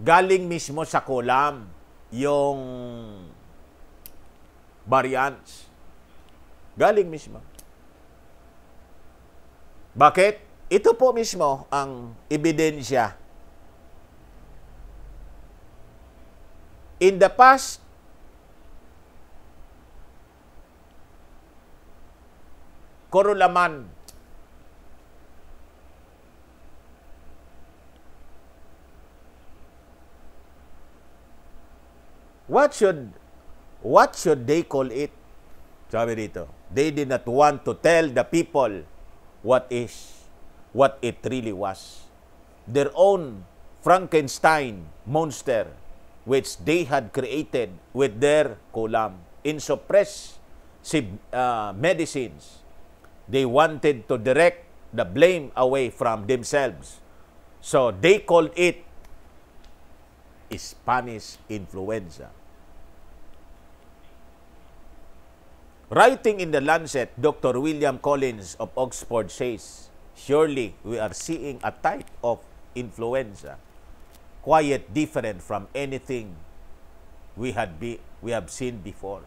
Galing mismo sa kolam yung variants. Galing mismo. Bakit? Ito po mismo ang ebidensya. In the past Corulaman. What should what should they call it? Sabi dito, they did not want to tell the people what is, what it really was. Their own Frankenstein monster which they had created with their kulam in suppress uh, medicines They wanted to direct the blame away from themselves. So they called it Spanish influenza. Writing in the Lancet, Dr. William Collins of Oxford says, Surely we are seeing a type of influenza quite different from anything we, had be, we have seen before.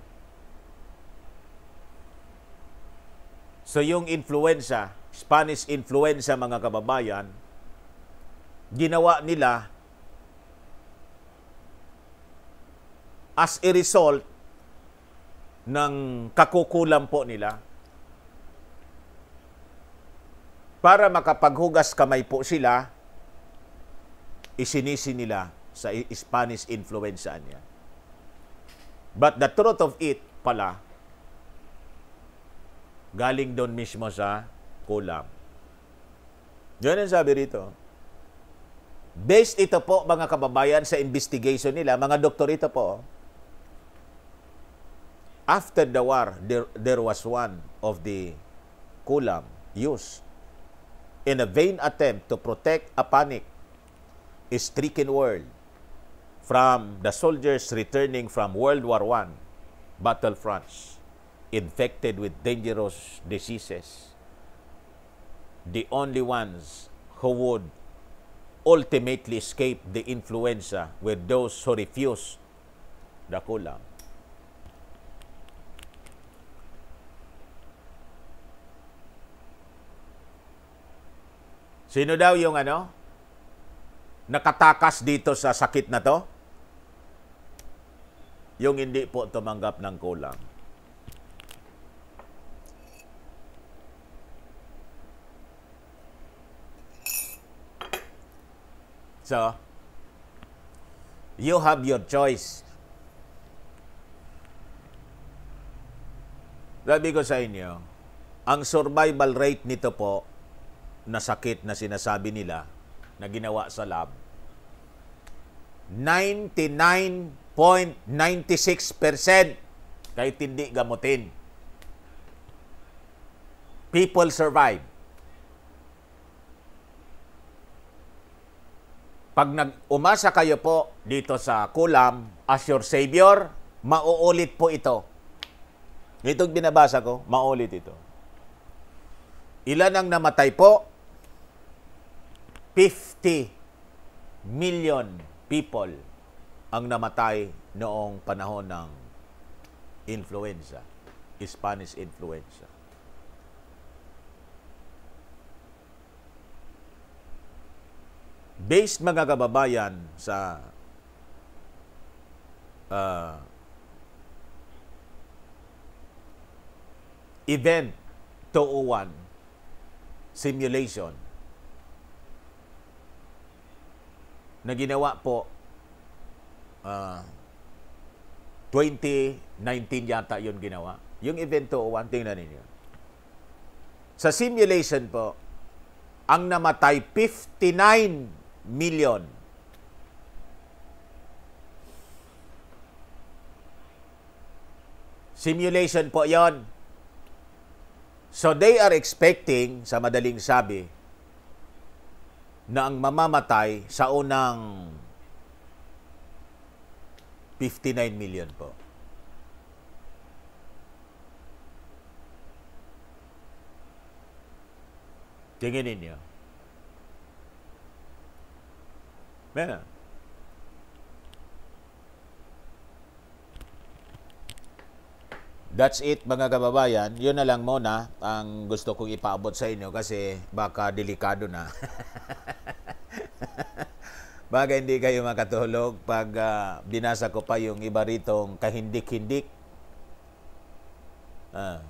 So yung influenza, Spanish influenza mga kababayan, ginawa nila as a result ng kakukulam po nila para makapaghugas kamay po sila isinisi nila sa Spanish influenza niya. But the truth of it pala, galing doon mismo sa kulam. Yun ang sabi rito. Based ito po mga kababayan sa investigation nila, mga doktor ito po. After the war, there, there was one of the kulam used in a vain attempt to protect a panic stricken world from the soldiers returning from World War I battlefronts infected with dangerous diseases, the only ones who would ultimately escape the influenza were those who refused the kulam. Sino daw yung ano? Nakatakas dito sa sakit na to? Yung hindi po tumanggap ng kulam. So, you have your choice. Sabi ko sa inyo, ang survival rate nito po na sakit na sinasabi nila na ginawa sa lab, 99.96% kahit hindi gamutin. People survive. Pag nag-umasa kayo po dito sa Kulam as your Savior, mauulit po ito. Itong binabasa ko, maulit ito. Ilan ang namatay po? 50 million people ang namatay noong panahon ng influenza, Spanish influenza. based mga kababayan sa uh, event 201 simulation na ginawa po uh, ah, 2019 yata yun ginawa. Yung event 201, tingnan ninyo. Sa simulation po, ang namatay 59 million. Simulation po yon. So they are expecting, sa madaling sabi, na ang mamamatay sa unang 59 million po. Tingin ninyo. Man. That's it mga kababayan. Yun na lang muna ang gusto kong ipaabot sa inyo kasi baka delikado na. baka hindi kayo makatulog pag uh, binasa ko pa yung iba ritong kahindik-hindik. Ah.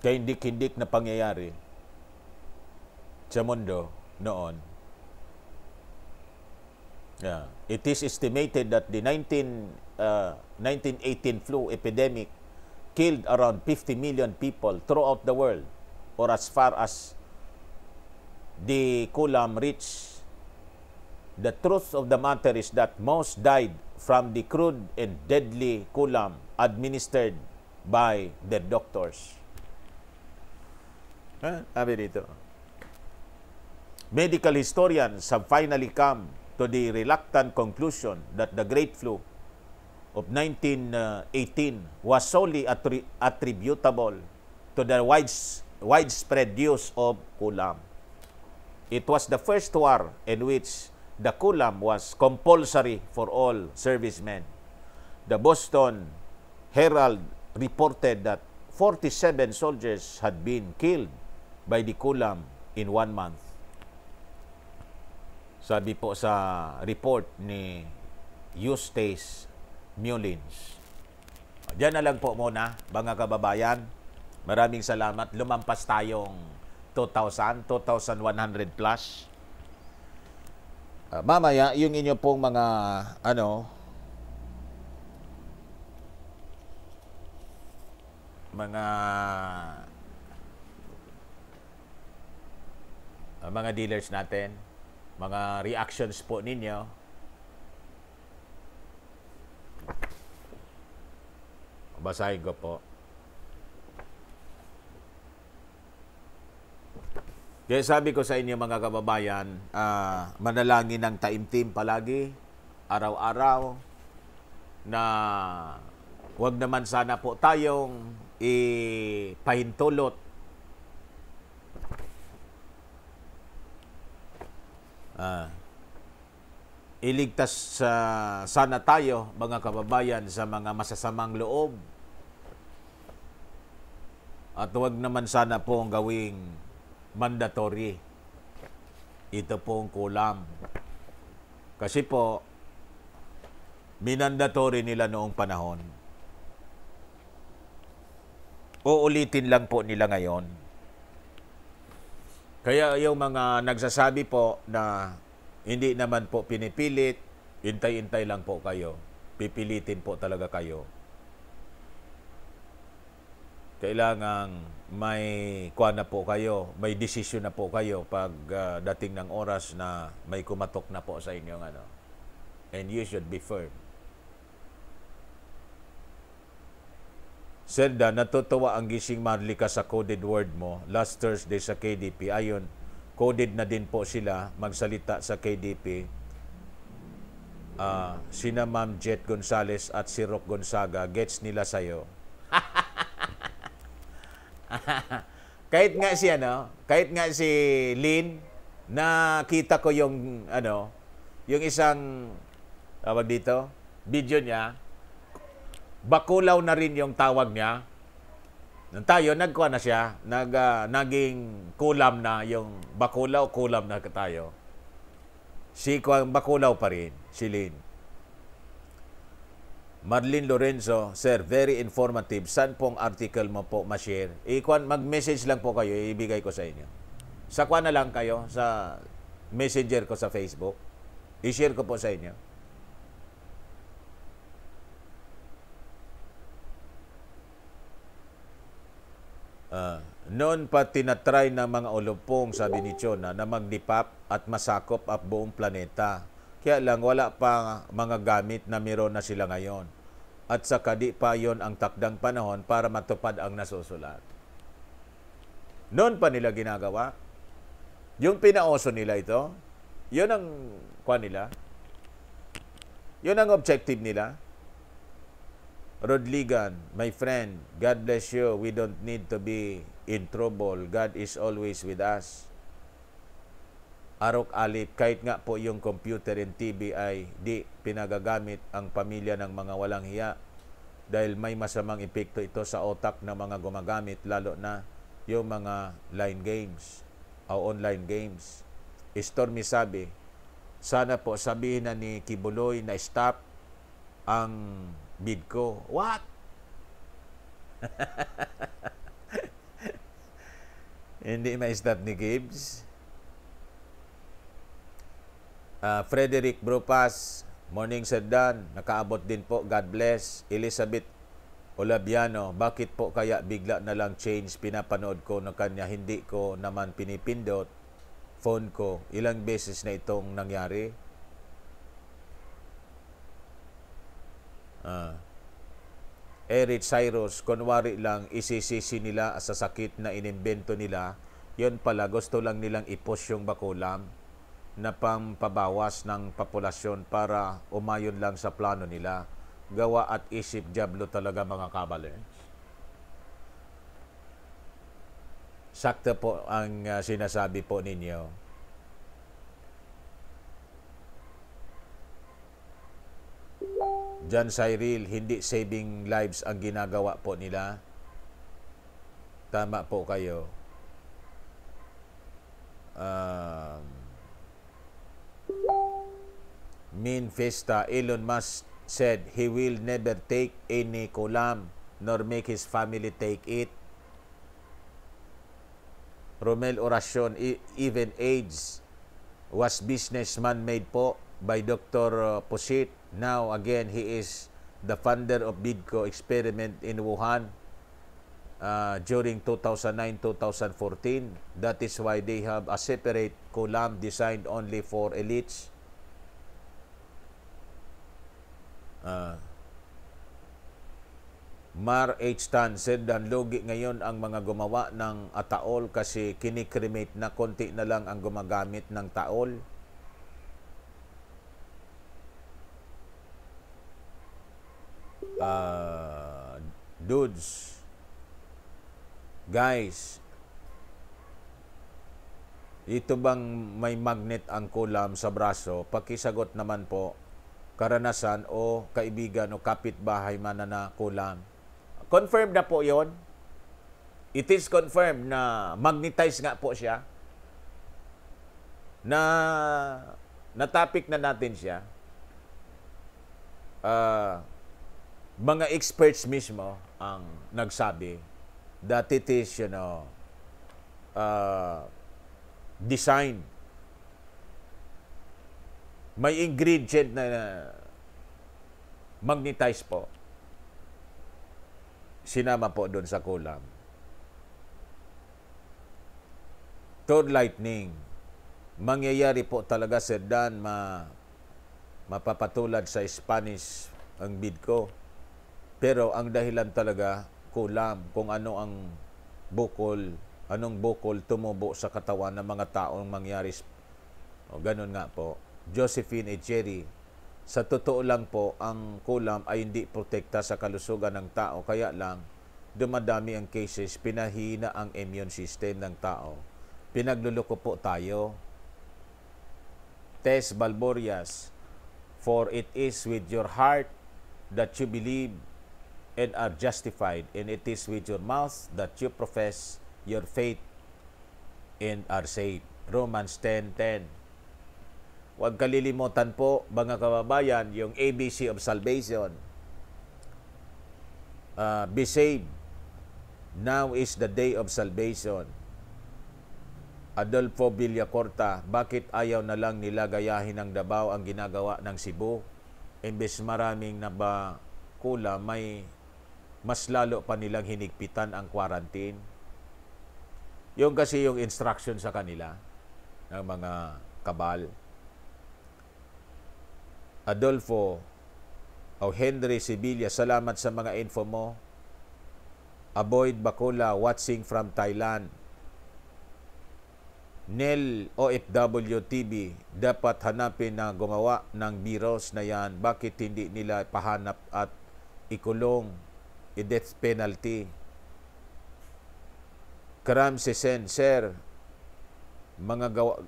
kahindik-hindik na pangyayari sa mundo noon. Yeah. It is estimated that the 19, uh, 1918 flu epidemic killed around 50 million people throughout the world or as far as the Kulam reached. The truth of the matter is that most died from the crude and deadly Kulam administered by their doctors. Ha? Sabi dito. Medical historians have finally come to the reluctant conclusion that the Great Flu of 1918 was solely attri attributable to the wides widespread use of kulam. It was the first war in which the kulam was compulsory for all servicemen. The Boston Herald reported that 47 soldiers had been killed by the Kulam in one month. Sabi po sa report ni Eustace Mullins. Diyan na lang po muna, mga kababayan. Maraming salamat. Lumampas tayong 2,000, 2,100 plus. Uh, mamaya, yung inyo pong mga ano, mga uh, mga dealers natin, mga reactions po ninyo. Basahin ko po. Kaya sabi ko sa inyo mga kababayan, uh, manalangin ng taimtim palagi, araw-araw, na wag naman sana po tayong ipahintulot Uh, iligtas uh, sana tayo mga kababayan sa mga masasamang loob. At huwag naman sana po ang gawing mandatory. Ito po ang kulam. Kasi po, minandatory nila noong panahon. Uulitin lang po nila ngayon kaya yung mga nagsasabi po na hindi naman po pinipilit, intay-intay lang po kayo. Pipilitin po talaga kayo. Kailangan may kuha na po kayo, may desisyon na po kayo pag uh, dating ng oras na may kumatok na po sa inyong ano. And you should be firm. Senda, natutuwa ang gising Marlika sa coded word mo last Thursday sa KDP. Ayon, coded na din po sila magsalita sa KDP. Uh, ah, sina Ma'am Jet Gonzales at si Rock Gonzaga, gets nila sa'yo. kahit nga si ano, kahit nga si Lin, nakita ko yung ano, yung isang tawag dito, video niya, Bakulaw na rin yung tawag niya. Nung tayo, nagkuha na siya. Nag, uh, naging kulam na yung bakulaw, kulam na tayo. Si Kuang Bakulaw pa rin, si Lynn. Marlene Lorenzo, Sir, very informative. San pong article mo po ma-share? Eh, Ikuan, mag-message lang po kayo, ibigay ko sa inyo. Sa kuan na lang kayo, sa messenger ko sa Facebook. I-share ko po sa inyo. Ah, noon pa tinatry ng mga ulupong, sabi ni Chona, na magnipap at masakop ang buong planeta. Kaya lang wala pa mga gamit na meron na sila ngayon. At sa kadi pa yon ang takdang panahon para matupad ang nasusulat. Noon pa nila ginagawa. Yung pinaoso nila ito, yon ang kwa nila. Yun ang objective nila. Rodligan, my friend, God bless you. We don't need to be in trouble. God is always with us. Arok Alip, kahit nga po yung computer and TV ay di pinagagamit ang pamilya ng mga walang hiya dahil may masamang epekto ito sa otak ng mga gumagamit lalo na yung mga line games o online games. Stormy sabi, sana po sabihin na ni Kibuloy na stop ang bid ko. What? Hindi ma-stop ni Gibbs. Uh, Frederick Brupas, morning Sir Dan. Nakaabot din po. God bless. Elizabeth Olabiano, bakit po kaya bigla na lang change pinapanood ko ng kanya? Hindi ko naman pinipindot phone ko. Ilang beses na itong nangyari? Uh, Eric Cyrus, kunwari lang isisisi nila sa sakit na inimbento nila, yon pala gusto lang nilang ipos yung bakulam na pampabawas ng populasyon para umayon lang sa plano nila. Gawa at isip jablo talaga mga kabalerns. Sakto po ang uh, sinasabi po ninyo. John Cyril, hindi saving lives ang ginagawa po nila. Tama po kayo. Um, Min Festa, Elon Musk said he will never take any kolam nor make his family take it. Romel Orasyon, e, even AIDS was businessman made po by Dr. Uh, Posit Now, again, he is the founder of BIDCO experiment in Wuhan uh, during 2009-2014. That is why they have a separate column designed only for elites. Uh, Mar H. Tan said, Dan Logi ngayon ang mga gumawa ng ataol kasi kinikremate na konti na lang ang gumagamit ng taol. uh, dudes, guys, ito bang may magnet ang kulam sa braso? Pakisagot naman po, karanasan o kaibigan o kapitbahay man na kulam. Confirm na po yon. It is confirmed na magnetized nga po siya. Na na topic na natin siya. Uh, mga experts mismo ang nagsabi that it is, you know, uh, design. May ingredient na, magnetize po. Sinama po doon sa kulam. Third lightning. Mangyayari po talaga, Sir Dan, ma, mapapatulad sa Spanish ang bid ko. Pero ang dahilan talaga, kulam kung ano ang bukol, anong bukol tumubo sa katawan ng mga taong mangyari. O ganun nga po. Josephine Echery, sa totoo lang po, ang kulam ay hindi protekta sa kalusugan ng tao. Kaya lang, dumadami ang cases, pinahina ang immune system ng tao. Pinagluloko po tayo. Test Balborias, For it is with your heart that you believe and are justified, and it is with your mouth that you profess your faith and are saved. Romans 10.10 Huwag kalilimutan po, mga kababayan, yung ABC of salvation. Uh, be saved. Now is the day of salvation. Adolfo Villacorta, bakit ayaw na lang nila gayahin ng Dabao ang ginagawa ng Cebu? Imbes maraming na ba kula, may mas lalo pa nilang hinigpitan ang quarantine. Yung kasi yung instruction sa kanila ng mga kabal. Adolfo o Henry Sibilia, salamat sa mga info mo. Avoid Bakula, watching from Thailand. Nel OFW TV, dapat hanapin na gumawa ng virus na yan. Bakit hindi nila pahanap at ikulong i death penalty. Karam si Sen, Sir, mga gawa,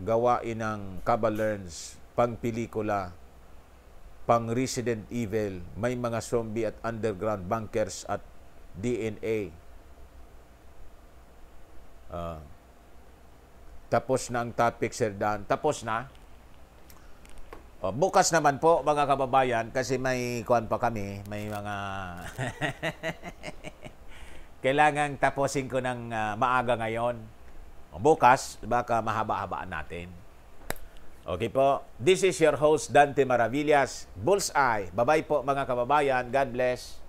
gawain ng Cabalerns, pang pelikula, pang Resident Evil, may mga zombie at underground bunkers at DNA. Uh, ah. tapos na ang topic, Sir Dan. Tapos na? Oh, bukas naman po mga kababayan kasi may kuan pa kami, may mga kailangan tapusin ko ng uh, maaga ngayon. Oh, bukas baka mahaba-habaan natin. Okay po. This is your host Dante Maravillas, Bullseye. Bye-bye po mga kababayan. God bless.